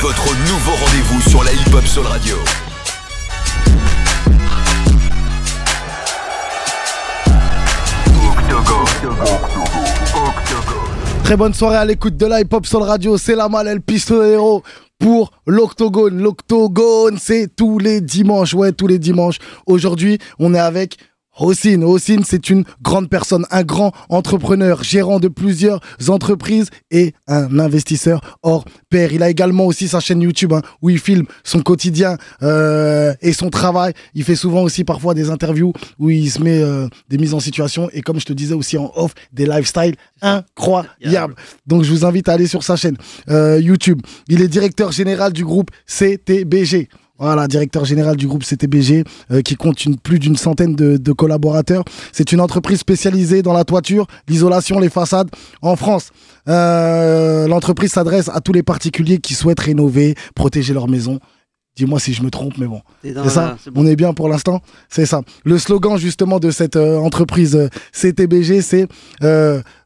Votre nouveau rendez-vous sur la Hip Hop Soul Radio. Très bonne soirée à l'écoute de la Hip Hop Soul Radio. C'est la malle, Pistolet Pistolero pour l'Octogone. L'Octogone, c'est tous les dimanches. Ouais, tous les dimanches. Aujourd'hui, on est avec Hossin, Hossin c'est une grande personne, un grand entrepreneur, gérant de plusieurs entreprises et un investisseur hors pair. Il a également aussi sa chaîne YouTube hein, où il filme son quotidien euh, et son travail. Il fait souvent aussi parfois des interviews où il se met euh, des mises en situation et comme je te disais aussi en off, des lifestyles incroyables. Donc je vous invite à aller sur sa chaîne euh, YouTube. Il est directeur général du groupe CTBG. Voilà, directeur général du groupe CTBG, euh, qui compte une, plus d'une centaine de, collaborateurs. C'est une entreprise spécialisée dans la toiture, l'isolation, les façades en France. Euh, l'entreprise s'adresse à tous les particuliers qui souhaitent rénover, protéger leur maison. Dis-moi si je me trompe, mais bon. C'est ça On est bien pour l'instant C'est ça. Le slogan justement de cette euh, entreprise CTBG, c'est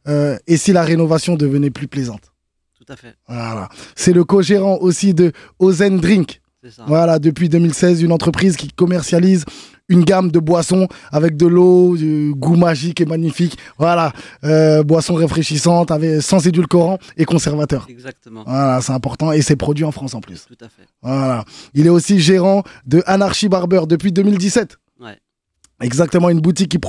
Et si la rénovation devenait plus plaisante ?⁇ Tout à fait. Voilà. C'est le co-gérant aussi de Ozen Drink. Voilà, depuis 2016, une entreprise qui commercialise une gamme de boissons avec de l'eau, du goût magique et magnifique. Voilà, euh, boissons réfraîchissantes, avec, sans édulcorant et conservateur. Exactement. Voilà, c'est important et c'est produit en France en plus. Tout à fait. Voilà. Il est aussi gérant de Anarchy Barber depuis 2017. Ouais. Exactement, une boutique qui,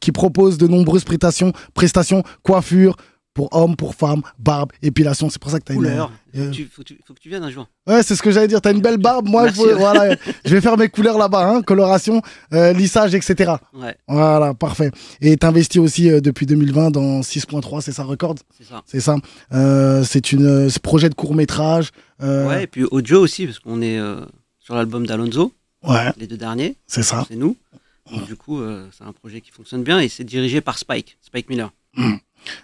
qui propose de nombreuses prestations, prestations coiffure, pour hommes, pour femmes, barbe, épilation. C'est pour ça que tu as une. Couleur. Euh, euh, faut, faut, que tu viennes un jour. Ouais, c'est ce que j'allais dire. Tu as une belle barbe. Moi, je vais faire mes couleurs là-bas hein, coloration, euh, lissage, etc. Ouais. Voilà, parfait. Et tu investis aussi depuis 2020 dans 6.3, c'est ça, Record C'est ça. C'est ça. c'est un projet de court-métrage. Ouais, et puis audio aussi, parce qu'on est sur l'album d'Alonso. Ouais. Les deux derniers. C'est ça. C'est nous. du coup, c'est un projet qui fonctionne bien et c'est dirigé par Spike, Spike Miller. Mmh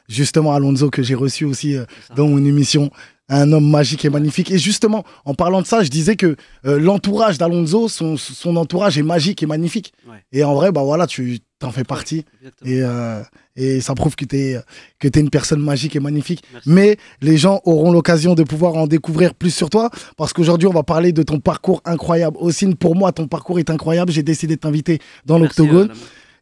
justement Alonso que j'ai reçu aussi euh, dans mon émission. Un homme magique et magnifique. Et justement, en parlant de ça, je disais que euh, l'entourage d'Alonso, son, entourage est magique et magnifique. Et en vrai, bah voilà, tu t'en fais partie. Euh, et, ça prouve que tu es, que une personne magique et magnifique. Mais les gens auront l'occasion de pouvoir en découvrir plus sur toi. Parce qu'aujourd'hui, on va parler de ton parcours incroyable. Aussi, pour moi, ton parcours est incroyable. J'ai décidé de t'inviter dans l'Octogone.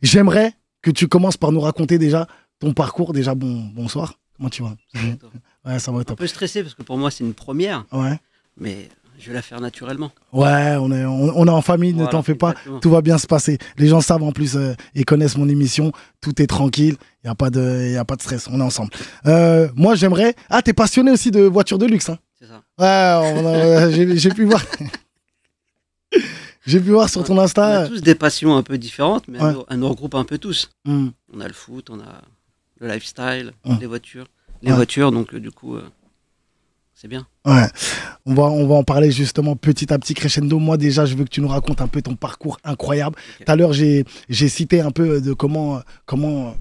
J'aimerais que tu commences par nous raconter déjà ton parcours. Déjà, bon, bonsoir. Comment tu vas ça va Un peu stressé parce que pour moi, c'est une première. Ouais. Mais je vais la faire naturellement. Ouais, on est, on, en famille, ne t'en fais pas, tout va bien se passer. Les gens savent en plus euh, et connaissent mon émission, tout est tranquille, il n'y a, pas de, a pas de stress, on est ensemble. Euh, moi, j'aimerais. Ah, t'es passionné aussi de voitures de luxe, hein C'est ça. Ouais, j'ai pu voir. j'ai pu voir sur ton Insta. On a tous des passions un peu différentes, mais elles on, regroupent un peu tous. Hmm. On a le foot, on a le lifestyle, des ah. les voitures. Les voitures, donc euh, du coup, euh, c'est bien. Ouais. On va, on va en parler justement petit à petit crescendo. Moi, déjà, je veux que tu nous racontes un peu ton parcours incroyable. Tout à l'heure, j'ai, j'ai cité un peu euh, de comment, comment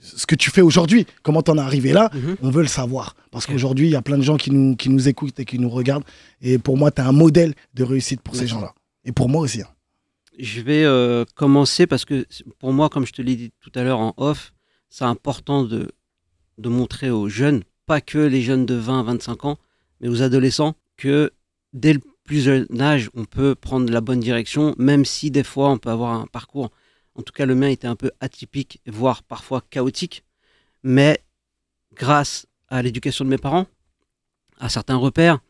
ce que tu fais aujourd'hui, comment t'en es arrivé là. Mhm. On veut le savoir. Parce qu'aujourd'hui, il y a plein de gens qui nous, qui nous écoutent et qui nous regardent. Et pour moi, tu es un modèle de réussite pour ces gens-là. Et pour moi aussi. Hein. Je vais commencer parce que pour moi, comme je te l'ai dit tout à l'heure en off, c'est important de, de montrer aux jeunes, pas que les jeunes de 20 à 25 ans, mais aux adolescents, que dès le plus jeune âge, on peut prendre la bonne direction, même si des fois on peut avoir un parcours. En tout cas, le mien était un peu atypique, voire parfois chaotique. Mais grâce à l'éducation de mes parents, à certains repères,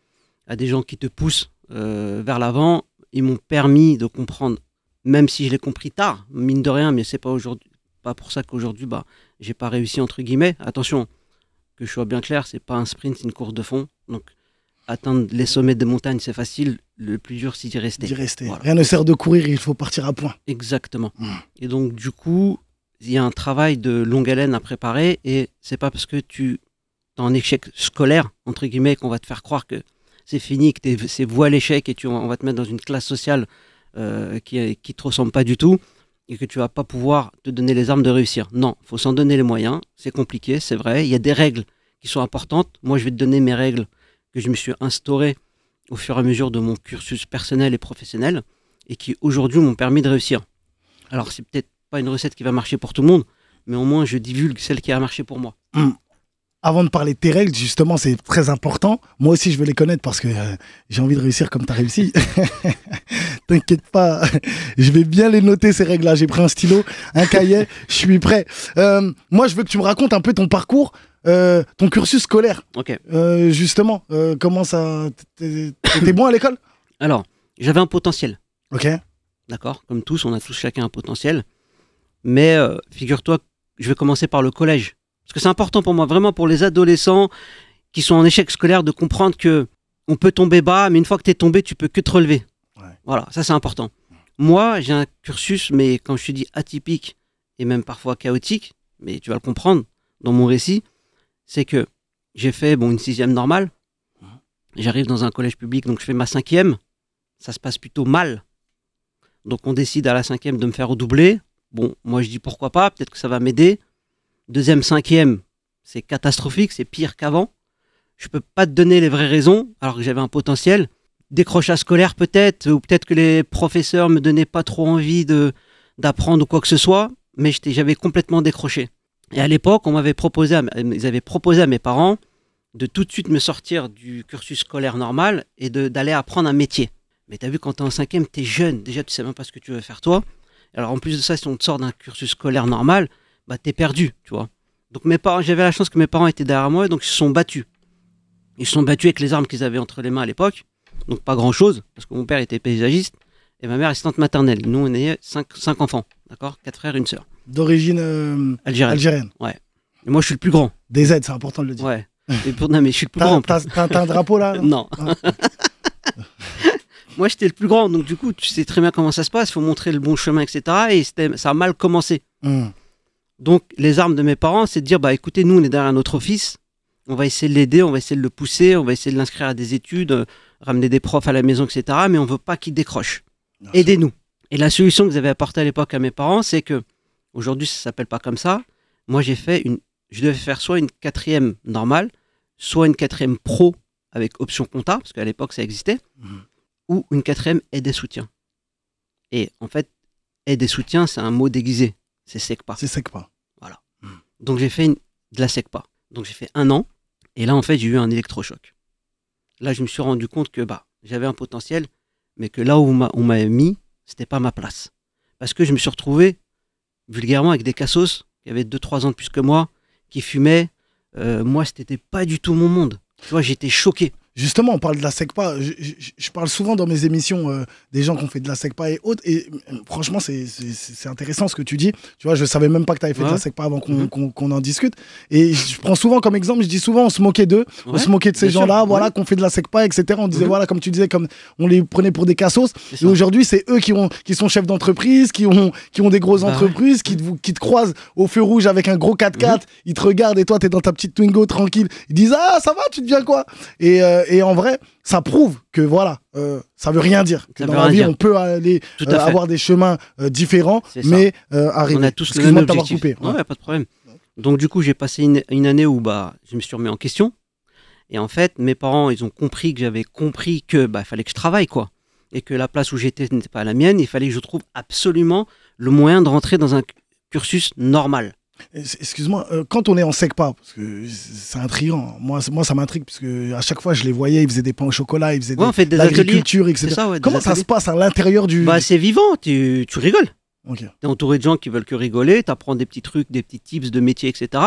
à des gens qui te poussent euh, vers l'avant, ils m'ont permis de comprendre, même si je l'ai compris tard, mine de rien, mais c'est pas aujourd'hui, pas pour ça qu'aujourd'hui, bah, j'ai pas réussi entre guillemets. Attention, que je sois bien clair, c'est pas un sprint, c'est une course de fond. Donc, atteindre les sommets des montagnes, c'est facile. Le plus dur, c'est d'y rester. Rien ne sert de courir, il faut partir à point. Exactement. Hmm. Et donc, du coup, il y a un travail de longue haleine à préparer. Et c'est pas parce que tu es en échec scolaire, entre guillemets, qu'on va te faire croire que c'est fini, que c'est voie l'échec et tu, on va te mettre dans une classe sociale euh, qui, qui te ressemble pas du tout et que tu vas pas pouvoir te donner les armes de réussir. Non, faut s'en donner les moyens. C'est compliqué, c'est vrai. Il y a des règles qui sont importantes. Moi, je vais te donner mes règles que je me suis instaurées au fur et à mesure de mon cursus personnel et professionnel et qui aujourd'hui m'ont permis de réussir. Alors, c'est peut-être pas une recette qui va marcher pour tout le monde, mais au moins je divulgue celle qui a marché pour moi. Hum avant de parler de tes règles, justement, c'est très important. Moi aussi, je veux les connaître parce que euh, j'ai envie de réussir comme tu as réussi. T'inquiète pas, je vais bien les noter, ces règles-là. J'ai pris un stylo, un cahier, je suis prêt. Euh, moi, je veux que tu me racontes un peu ton parcours, euh, ton cursus scolaire. Ok. justement, comment ça. T'étais bon à l'école Alors, j'avais un potentiel. Ok. D'accord Comme tous, on a tous chacun un potentiel. Mais figure-toi, je vais commencer par le collège que c'est important pour moi, vraiment pour les adolescents qui sont en échec scolaire, de comprendre que on peut tomber bas, mais une fois que tu es tombé, tu peux que te relever. Voilà, ça c'est important. Moi, j'ai un cursus, mais quand je suis dis atypique et même parfois chaotique, mais tu vas le comprendre dans mon récit, c'est que j'ai fait bon une sixième normale. J'arrive dans un collège public, donc je fais ma cinquième. Ça se passe plutôt mal. Donc on décide à la cinquième de me faire redoubler. Bon, moi je dis pourquoi pas, peut-être que ça va m'aider. Deuxième, cinquième, c'est catastrophique, c'est pire qu'avant. Je ne peux pas te donner les vraies raisons, alors que j'avais un potentiel. Décrochage scolaire peut-être, ou peut-être que les professeurs me donnaient pas trop envie de d'apprendre ou quoi que ce soit, mais j'avais complètement décroché. Et à l'époque, on m'avait proposé, ils avaient proposé à mes parents de tout de suite me sortir du cursus scolaire normal et d'aller apprendre un métier. Mais tu as vu, quand tu es en cinquième, es jeune, déjà tu sais même pas ce que tu veux faire toi. Alors en plus de ça, si on te sort d'un cursus scolaire normal, bah t'es perdu, tu vois. Donc mes parents, j'avais la chance que mes parents étaient derrière moi, donc ils se sont battus. Ils se sont battus avec les armes qu'ils avaient entre les mains à l'époque, donc pas grand chose, parce que mon père était paysagiste et ma mère assistante maternelle. Nous on est cinq, cinq enfants, d'accord, quatre frères, une sœur. D'origine euh, algérienne. Ouais. Et moi je suis le plus grand. Des aides, c'est important de le dire. Ouais. Non mais je suis le plus grand. T'as un drapeau là Non. moi j'étais le plus grand, donc du coup tu sais très bien comment ça se passe, il faut montrer le bon chemin, etc. Et ça a mal commencé. Mm. Donc les armes de mes parents, c'est de dire, bah écoutez, nous on est derrière notre fils, on va essayer de l'aider, on va essayer de le pousser, on va essayer de l'inscrire à des études, euh, ramener des profs à la maison, etc. Mais on ne veut pas qu'il décroche. Aidez-nous. Et la solution que vous avez apportée à l'époque à mes parents, c'est que aujourd'hui ça s'appelle pas comme ça. Moi j'ai fait une, je devais faire soit une quatrième normale, soit une quatrième pro avec option compta, parce qu'à l'époque ça existait, mhm. ou une quatrième aide et soutien. Et en fait, aide et soutien, c'est un mot déguisé c'est SECPA. C'est SECPA. Voilà. Donc j'ai fait une, de la SECPA. Donc j'ai fait un an. Et là, en fait, j'ai eu un électrochoc. Là, je me suis rendu compte que bah, j'avais un potentiel, mais que là où on m'avait mis, c'était pas ma place. Parce que je me suis retrouvé vulgairement avec des cassos qui avaient 2-3 ans de plus que moi, qui fumaient. Moi, euh, moi, c'était pas du tout mon monde. Tu vois, j'étais choqué justement, on parle de la SECPA. Je, parle souvent dans mes émissions euh, des gens qui ont fait de la SECPA et autres. Et euh, franchement, c'est intéressant ce que tu dis. Tu vois, je savais même pas que tu avais fait de la SECPA avant mhm. qu'on en discute. Et je prends souvent comme exemple, je dis souvent, on se moquait d'eux, on se moquait de ces gens-là, voilà, qu'on fait de la SECPA, etc. On disait, mhm. voilà, comme tu disais, comme on les prenait pour des cassos. Et aujourd'hui, c'est eux qui, ont, qui sont chefs d'entreprise, qui ont, qui ont des grosses bah entreprises, qui, te, qui te croisent au feu rouge avec un gros 4x4, mhm. ils te regardent et toi, tu es dans ta petite Twingo tranquille. Ils disent, ah, ça va, tu deviens quoi Et. Euh, et en vrai, ça prouve que voilà, ça euh, ça veut rien dire. dans la vie, on peut aller euh, avoir des chemins euh, différents, mais arriver. On a tous le même objectif. Coupé, hein. pas de problème. Donc du coup, j'ai passé une, année où bah, je me suis remis en question. Et en fait, mes parents, ils ont compris que j'avais compris que bah, fallait que je travaille quoi, et que la place où j'étais n'était pas la mienne. Il fallait que je trouve absolument le moyen de rentrer dans un cursus normal. Excuse-moi, euh, quand on est en SECPA, parce que c'est intriguant, moi, moi ça m'intrigue, parce que à chaque fois je les voyais, ils faisaient des pains au chocolat, ils faisaient des, de l'agriculture, etc. Comment ça se passe à l'intérieur du. Bah, c'est vivant, tu, rigoles. Tu entouré de gens qui veulent que rigoler, tu apprends des petits trucs, des petits tips de métier, etc.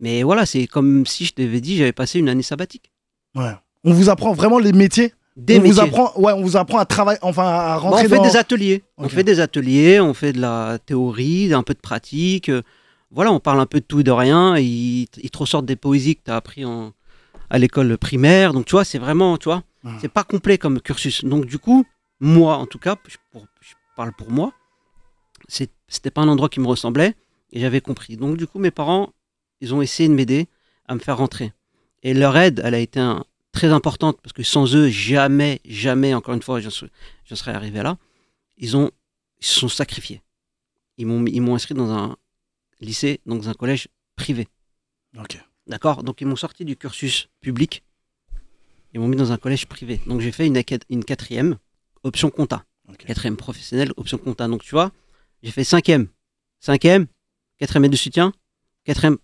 Mais voilà, c'est comme si je t'avais dit, j'avais passé une année sabbatique. On vous apprend vraiment les métiers des on métiers. on vous apprend à travailler enfin à bah, rentrer on fait des ateliers on fait des ateliers on fait de la théorie un peu de pratique euh, voilà, on parle un peu de tout et de rien. Et ils, te ressortent des poésies que tu as appris en, à l'école primaire. Donc, tu vois, c'est vraiment, tu vois, ah. c'est pas complet comme cursus. Donc, du coup, moi, en tout cas, je, parle pour moi, c'était pas un endroit qui me ressemblait et j'avais compris. Donc, du coup, mes parents, ils ont essayé de m'aider à me faire rentrer. Et leur aide, elle a été très importante parce que sans eux, jamais, jamais, encore une fois, je serais arrivé là. Ils, ont, ils se sont sacrifiés. Ils m'ont inscrit dans un, lycée, donc dans un collège privé. D'accord Donc ils m'ont sorti du cursus public, ils m'ont mis dans un collège privé. Donc j'ai fait une, quatrième, option compta. Quatrième professionnelle, option compta. Donc tu vois, j'ai fait cinquième, cinquième, quatrième aide de soutien, quatrième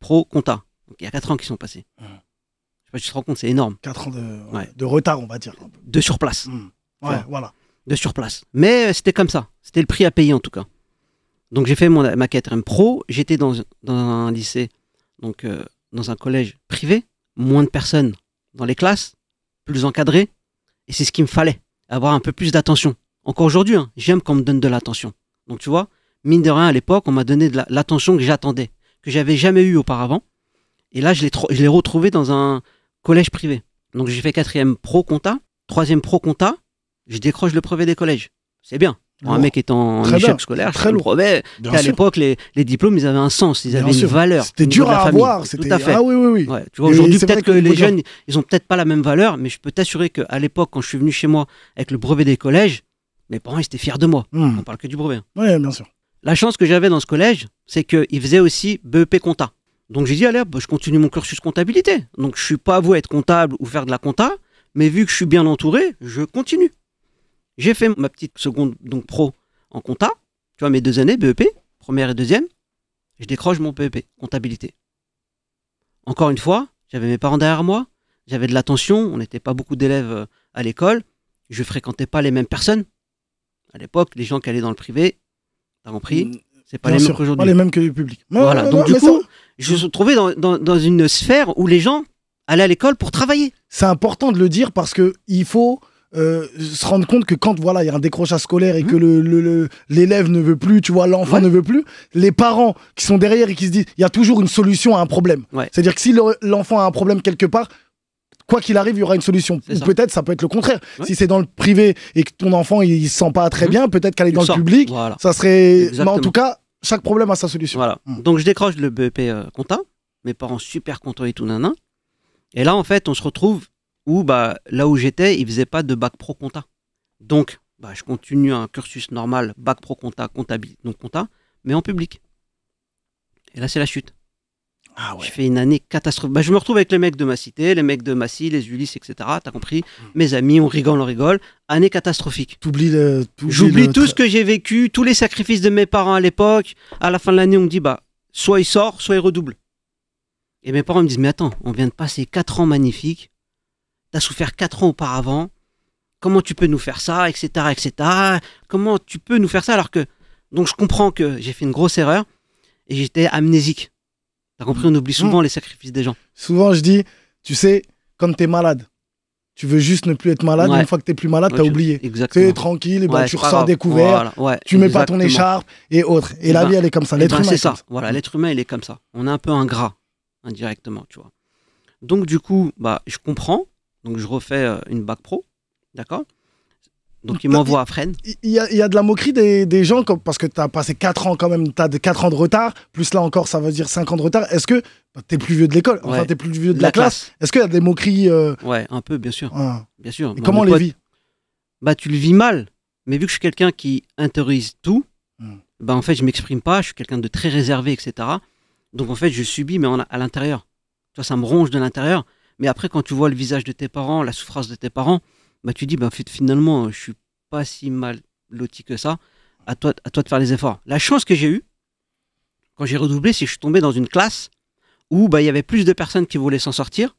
pro compta. il y a quatre ans qui sont passés. Mmh. Je sais pas, tu te rends compte, c'est énorme. Quatre ans de, retard, on va dire. De sur place. Mmh. Ouais, voilà. De surplace. Mais euh, c'était comme ça. C'était le prix à payer en tout cas. Donc j'ai fait mon, ma quatrième pro, j'étais dans, un lycée, donc euh, dans un collège privé, moins de personnes dans les classes, plus encadré, et c'est ce qu'il me fallait, avoir un peu plus d'attention. Encore aujourd'hui, hein, j'aime qu'on me donne de l'attention. Donc tu vois, mine de rien, à l'époque, on m'a donné de l'attention que j'attendais, que j'avais jamais eu auparavant. Et là, je l'ai retrouvé dans un collège privé. Donc j'ai fait quatrième pro compta, troisième pro compta, je décroche le brevet des collèges. C'est bien, un mec étant en échec scolaire, très je le À l'époque, les, diplômes, ils avaient un sens, ils avaient une valeur. C'était dur à avoir. Tout à fait. Ah oui, oui, oui. aujourd'hui, peut-être que, les jeunes, ils n'ont peut-être pas la même valeur, mais je peux t'assurer qu'à l'époque, quand je suis venu chez moi avec le brevet des collèges, mes parents, étaient fiers de moi. Hmm. On parle que du brevet. Hein. Oui, bien sûr. La chance que j'avais dans ce collège, c'est qu'ils faisaient aussi BEP compta. Donc j'ai dit, allez, je continue mon cursus comptabilité. Donc je ne suis pas avoué à être comptable ou faire de la compta, mais vu que je suis bien entouré, je continue. J'ai fait ma petite seconde, donc pro, en compta. Tu vois, mes deux années, BEP, première et deuxième. Je décroche mon BEP, e comptabilité. Encore une fois, j'avais mes parents derrière moi. J'avais de l'attention. On n'était pas beaucoup d'élèves euh, à l'école. Je fréquentais pas les mêmes personnes. À l'époque, les gens qui allaient dans le privé, t'as compris mm, C'est pas les mêmes qu'aujourd'hui. Pas les mêmes que le public. voilà. donc du coup, je me suis trouvé dans, une sphère où les gens allaient à l'école pour travailler. C'est important de le dire parce que faut euh, se rendre compte que quand voilà il y a un décrochage scolaire et que mmh. le, l'élève ne veut plus, tu vois, l'enfant ne veut plus, les parents qui sont derrière et qui se disent, il y a toujours une solution à un problème. C'est-à-dire que si l'enfant a un problème quelque part, quoi qu'il arrive, il y aura une solution. Ou peut-être ça peut être le contraire. Si c'est dans le privé et que ton enfant il, se sent pas très mmh. bien, peut-être qu'elle est dans le public, ça serait. Mais en tout cas, chaque problème a sa solution. Mmh. Donc je décroche le BEP euh, comptant mes parents super contents et tout nanan. Et là en fait, on se retrouve où bah, là où j'étais, il ne pas de bac pro compta. Donc, bah, je continue un cursus normal, bac pro compta, comptabilité, donc compta, mais en public. Et là, c'est la chute. Ah ouais. Je fais une année catastrophique. Bah, je me retrouve avec les mecs de ma cité, les mecs de Massy, les Ulysses, etc. T'as compris hmm. Mes amis, on rigole, on rigole. Année catastrophique. J'oublie tout ce que j'ai vécu, tous les sacrifices de mes parents à l'époque. À la fin de l'année, on me dit bah, soit il sort, soit il redouble. Et mes parents me disent mais attends, on vient de passer 4 ans magnifiques. T'as souffert quatre ans auparavant. Comment tu peux nous faire ça, etc., etc. Comment tu peux nous faire ça alors que. Donc je comprends que j'ai fait une grosse erreur et j'étais amnésique. T'as compris, on oublie souvent mmh. les sacrifices des gens. Souvent, je dis, tu sais, quand t'es malade, tu veux juste ne plus être malade. Une fois que t'es plus malade, t'as oublié. Tu es tranquille, et ben, tu ressors découvert, tu mets pas ton écharpe et autres. Et, eh la ben, vie, elle est comme ça. Eh l'être ben, humain, c'est ça. Voilà, l'être humain, il est comme ça. On est un peu ingrat indirectement, tu vois. Donc du coup, bah, je comprends. Donc je refais euh, une bac pro, d'accord donc il m'envoie à Fresnes. Il y a, y, a, de la moquerie des, gens, comme, parce que tu as passé 4 ans quand même, tu as 4 ans de retard, plus là encore ça veut dire 5 ans de retard. Est-ce que bah, tu es plus vieux de l'école, enfin tu es plus vieux de la, classe, Est-ce qu'il y a des moqueries euh, Ouais, un peu, bien sûr. Hein bien sûr. Et bah, comment on les vit Bah tu le vis mal, mais vu que je suis quelqu'un qui intériorise tout, hmm. bah en fait je m'exprime pas, je suis quelqu'un de très réservé, etc. Donc en fait je subis, mais à l'intérieur. Tu vois, ça me ronge de l'intérieur. Mais après, quand tu vois le visage de tes parents, la souffrance de tes parents, bah, tu dis, bah, finalement, je suis pas si mal loti que ça. À toi, à toi de faire les efforts. La chance que j'ai eue, quand j'ai redoublé, c'est que je suis tombé dans une classe où bah, il y avait plus de personnes qui voulaient s'en sortir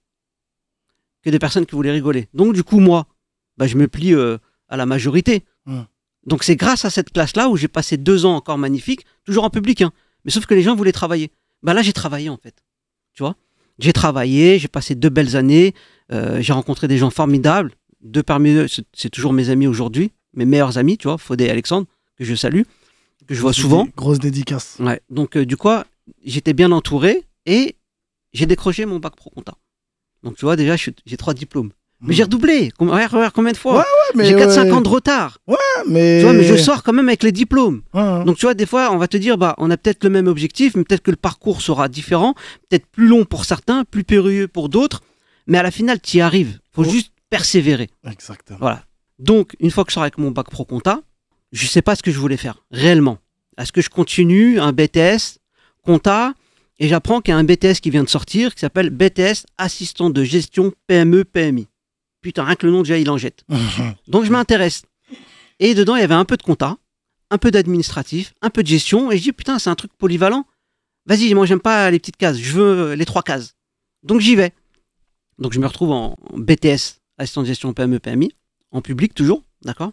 que des personnes qui voulaient rigoler. Donc, du coup, moi, bah, je me plie euh, à la majorité. Mmh. Donc, c'est grâce à cette classe-là où j'ai passé deux ans encore magnifiques, toujours en public, hein. mais sauf que les gens voulaient travailler. Bah, là, j'ai travaillé, en fait. Tu vois j'ai travaillé, j'ai passé deux belles années, euh, j'ai rencontré des gens formidables. Deux parmi eux, c'est toujours mes amis aujourd'hui, mes meilleurs amis, tu vois, Faudé et Alexandre, que je salue, que je vois souvent. Grosse dédicace. Ouais. Donc, euh, du coup, j'étais bien entouré et j'ai décroché mon bac pro compta. Donc, tu vois, déjà, j'ai trois diplômes. Mais j'ai redoublé. Combien de fois J'ai 4-5 ans de retard. Ouais, mais. Tu vois, mais je sors quand même avec les diplômes. Donc, tu vois, des fois, on va te dire, bah, on a peut-être le même objectif, mais peut-être que le parcours sera différent, peut-être plus long pour certains, plus périlleux pour d'autres. Mais à la finale, tu y arrives. Faut juste persévérer. Exactement. Voilà. Donc, une fois que je sors avec mon bac pro compta, je sais pas ce que je voulais faire, réellement. Est-ce que je continue un BTS compta et j'apprends qu'il y a un BTS qui vient de sortir qui s'appelle BTS assistant de gestion PME PMI. Putain, rien que le nom déjà, il en jette. Mhm. Donc je m'intéresse. Et dedans, il y avait un peu de compta, un peu d'administratif, un peu de gestion. Et je dis, putain, c'est un truc polyvalent. Vas-y, moi, j'aime pas les petites cases. Je veux les trois cases. Donc j'y vais. Donc je me retrouve en BTS, assistant de gestion PME, PMI, en public toujours, d'accord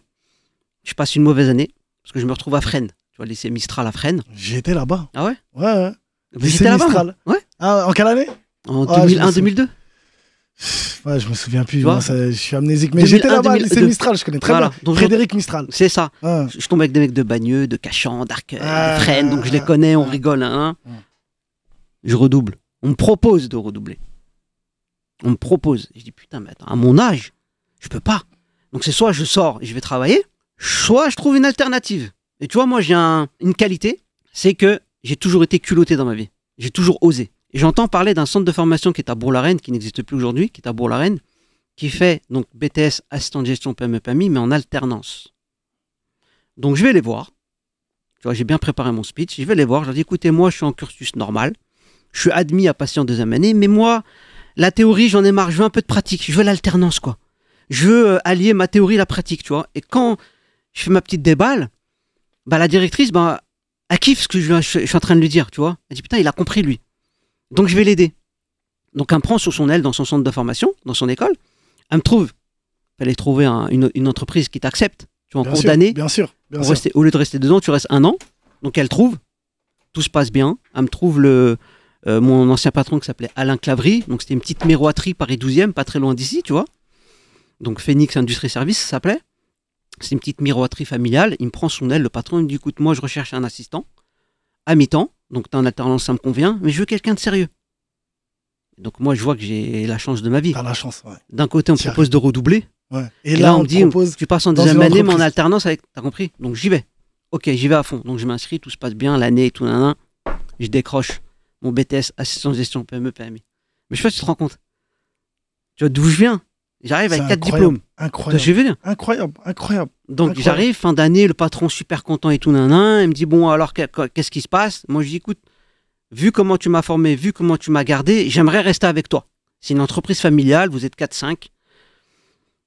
Je passe une mauvaise année parce que je me retrouve à Fresnes. Tu vois, lycée Mistral à Fresnes. J'étais là-bas. Ah ouais Ouais, ouais. J'étais là-bas. Ouais. Ah, en quelle année En 2001-2002 ah, je me souviens plus. je suis amnésique. Mais j'étais là-bas, c'est Mistral, je connais très bien. Frédéric Mistral. C'est ça. Je, tombe avec des mecs de Bagneux, de Cachan, d'Arc, euh, de Fresnes, donc je les connais, on rigole. Hein, hein. Je redouble. On me propose de redoubler. On me propose. Je dis putain, mais attends, à mon âge, je peux pas. Donc c'est soit je sors et je vais travailler, soit je trouve une alternative. Et tu vois, moi j'ai une qualité, c'est que j'ai toujours été culotté dans ma vie. J'ai toujours osé j'entends parler d'un centre de formation qui est à Bourg-la-Reine, qui n'existe plus aujourd'hui, qui est à Bourg-la-Reine, qui fait donc BTS assistant de gestion PME PAMI, mais en alternance. Donc je vais les voir. Tu vois, j'ai bien préparé mon speech. Je vais les voir. Je leur dis écoutez, moi, je suis en cursus normal. Je suis admis à passer en deuxième année, mais moi, la théorie, j'en ai marre. Je veux un peu de pratique. Je veux l'alternance, quoi. Je veux euh, allier ma théorie et la pratique, tu vois. Et quand je fais ma petite déballe, bah, la directrice, bah, elle kiffe ce que je suis en train de lui dire, tu vois. Elle dit putain, il a compris, lui. Donc je vais l'aider. Donc elle me prend sous son aile dans son centre de formation, dans son école. Elle me trouve. Il fallait trouver une, entreprise qui t'accepte. Tu vas en condamner. Bien sûr. Bien sûr. au lieu de rester dedans, tu restes un an. Donc elle trouve. Tout se passe bien. Elle me trouve le, euh, mon ancien patron qui s'appelait Alain Clavry. Donc c'était une petite miroiterie Paris 12e, pas très loin d'ici, tu vois. Donc Phoenix Industrie Service, ça s'appelait. C'est une petite miroiterie familiale. Il me prend son aile, le patron. du me dit écoute, moi, je recherche un assistant à mi-temps donc t'es en alternance, ça me convient, mais je veux quelqu'un de sérieux. Donc moi, je vois que j'ai la chance de ma vie. la chance, D'un côté, on me propose de redoubler. Et, là, on me dit, tu passes en deuxième année, mais en alternance avec, t'as compris Donc j'y vais. Ok, j'y vais à fond. Donc je m'inscris, tout se passe bien, l'année et tout, nanan Je décroche mon BTS, de gestion PME, PMI. Mais je sais pas si tu te rends compte. Tu vois d'où je viens J'arrive avec quatre diplômes. Incroyable. Incroyable. Incroyable. Incroyable. Donc j'arrive, fin d'année, le patron super content et tout, nanan, il me dit, bon, alors qu'est-ce qui se passe Moi je dis, écoute, vu comment tu m'as formé, vu comment tu m'as gardé, j'aimerais rester avec toi. C'est une entreprise familiale, vous êtes 4-5.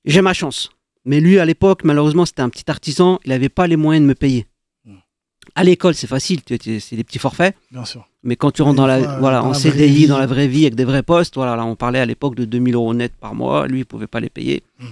J'ai ma chance. Mais lui, à l'époque, malheureusement, c'était un petit artisan, il n'avait pas les moyens de me payer. Hmm. À l'école, c'est facile, c'est des petits forfaits. Bien sûr. Mais quand tu rentres dans la, voilà, en CDI, dans la vraie vie, avec des vrais postes, voilà, là, on parlait à l'époque de 2000 euros net par mois, lui, il ne pouvait pas les payer. Hmm.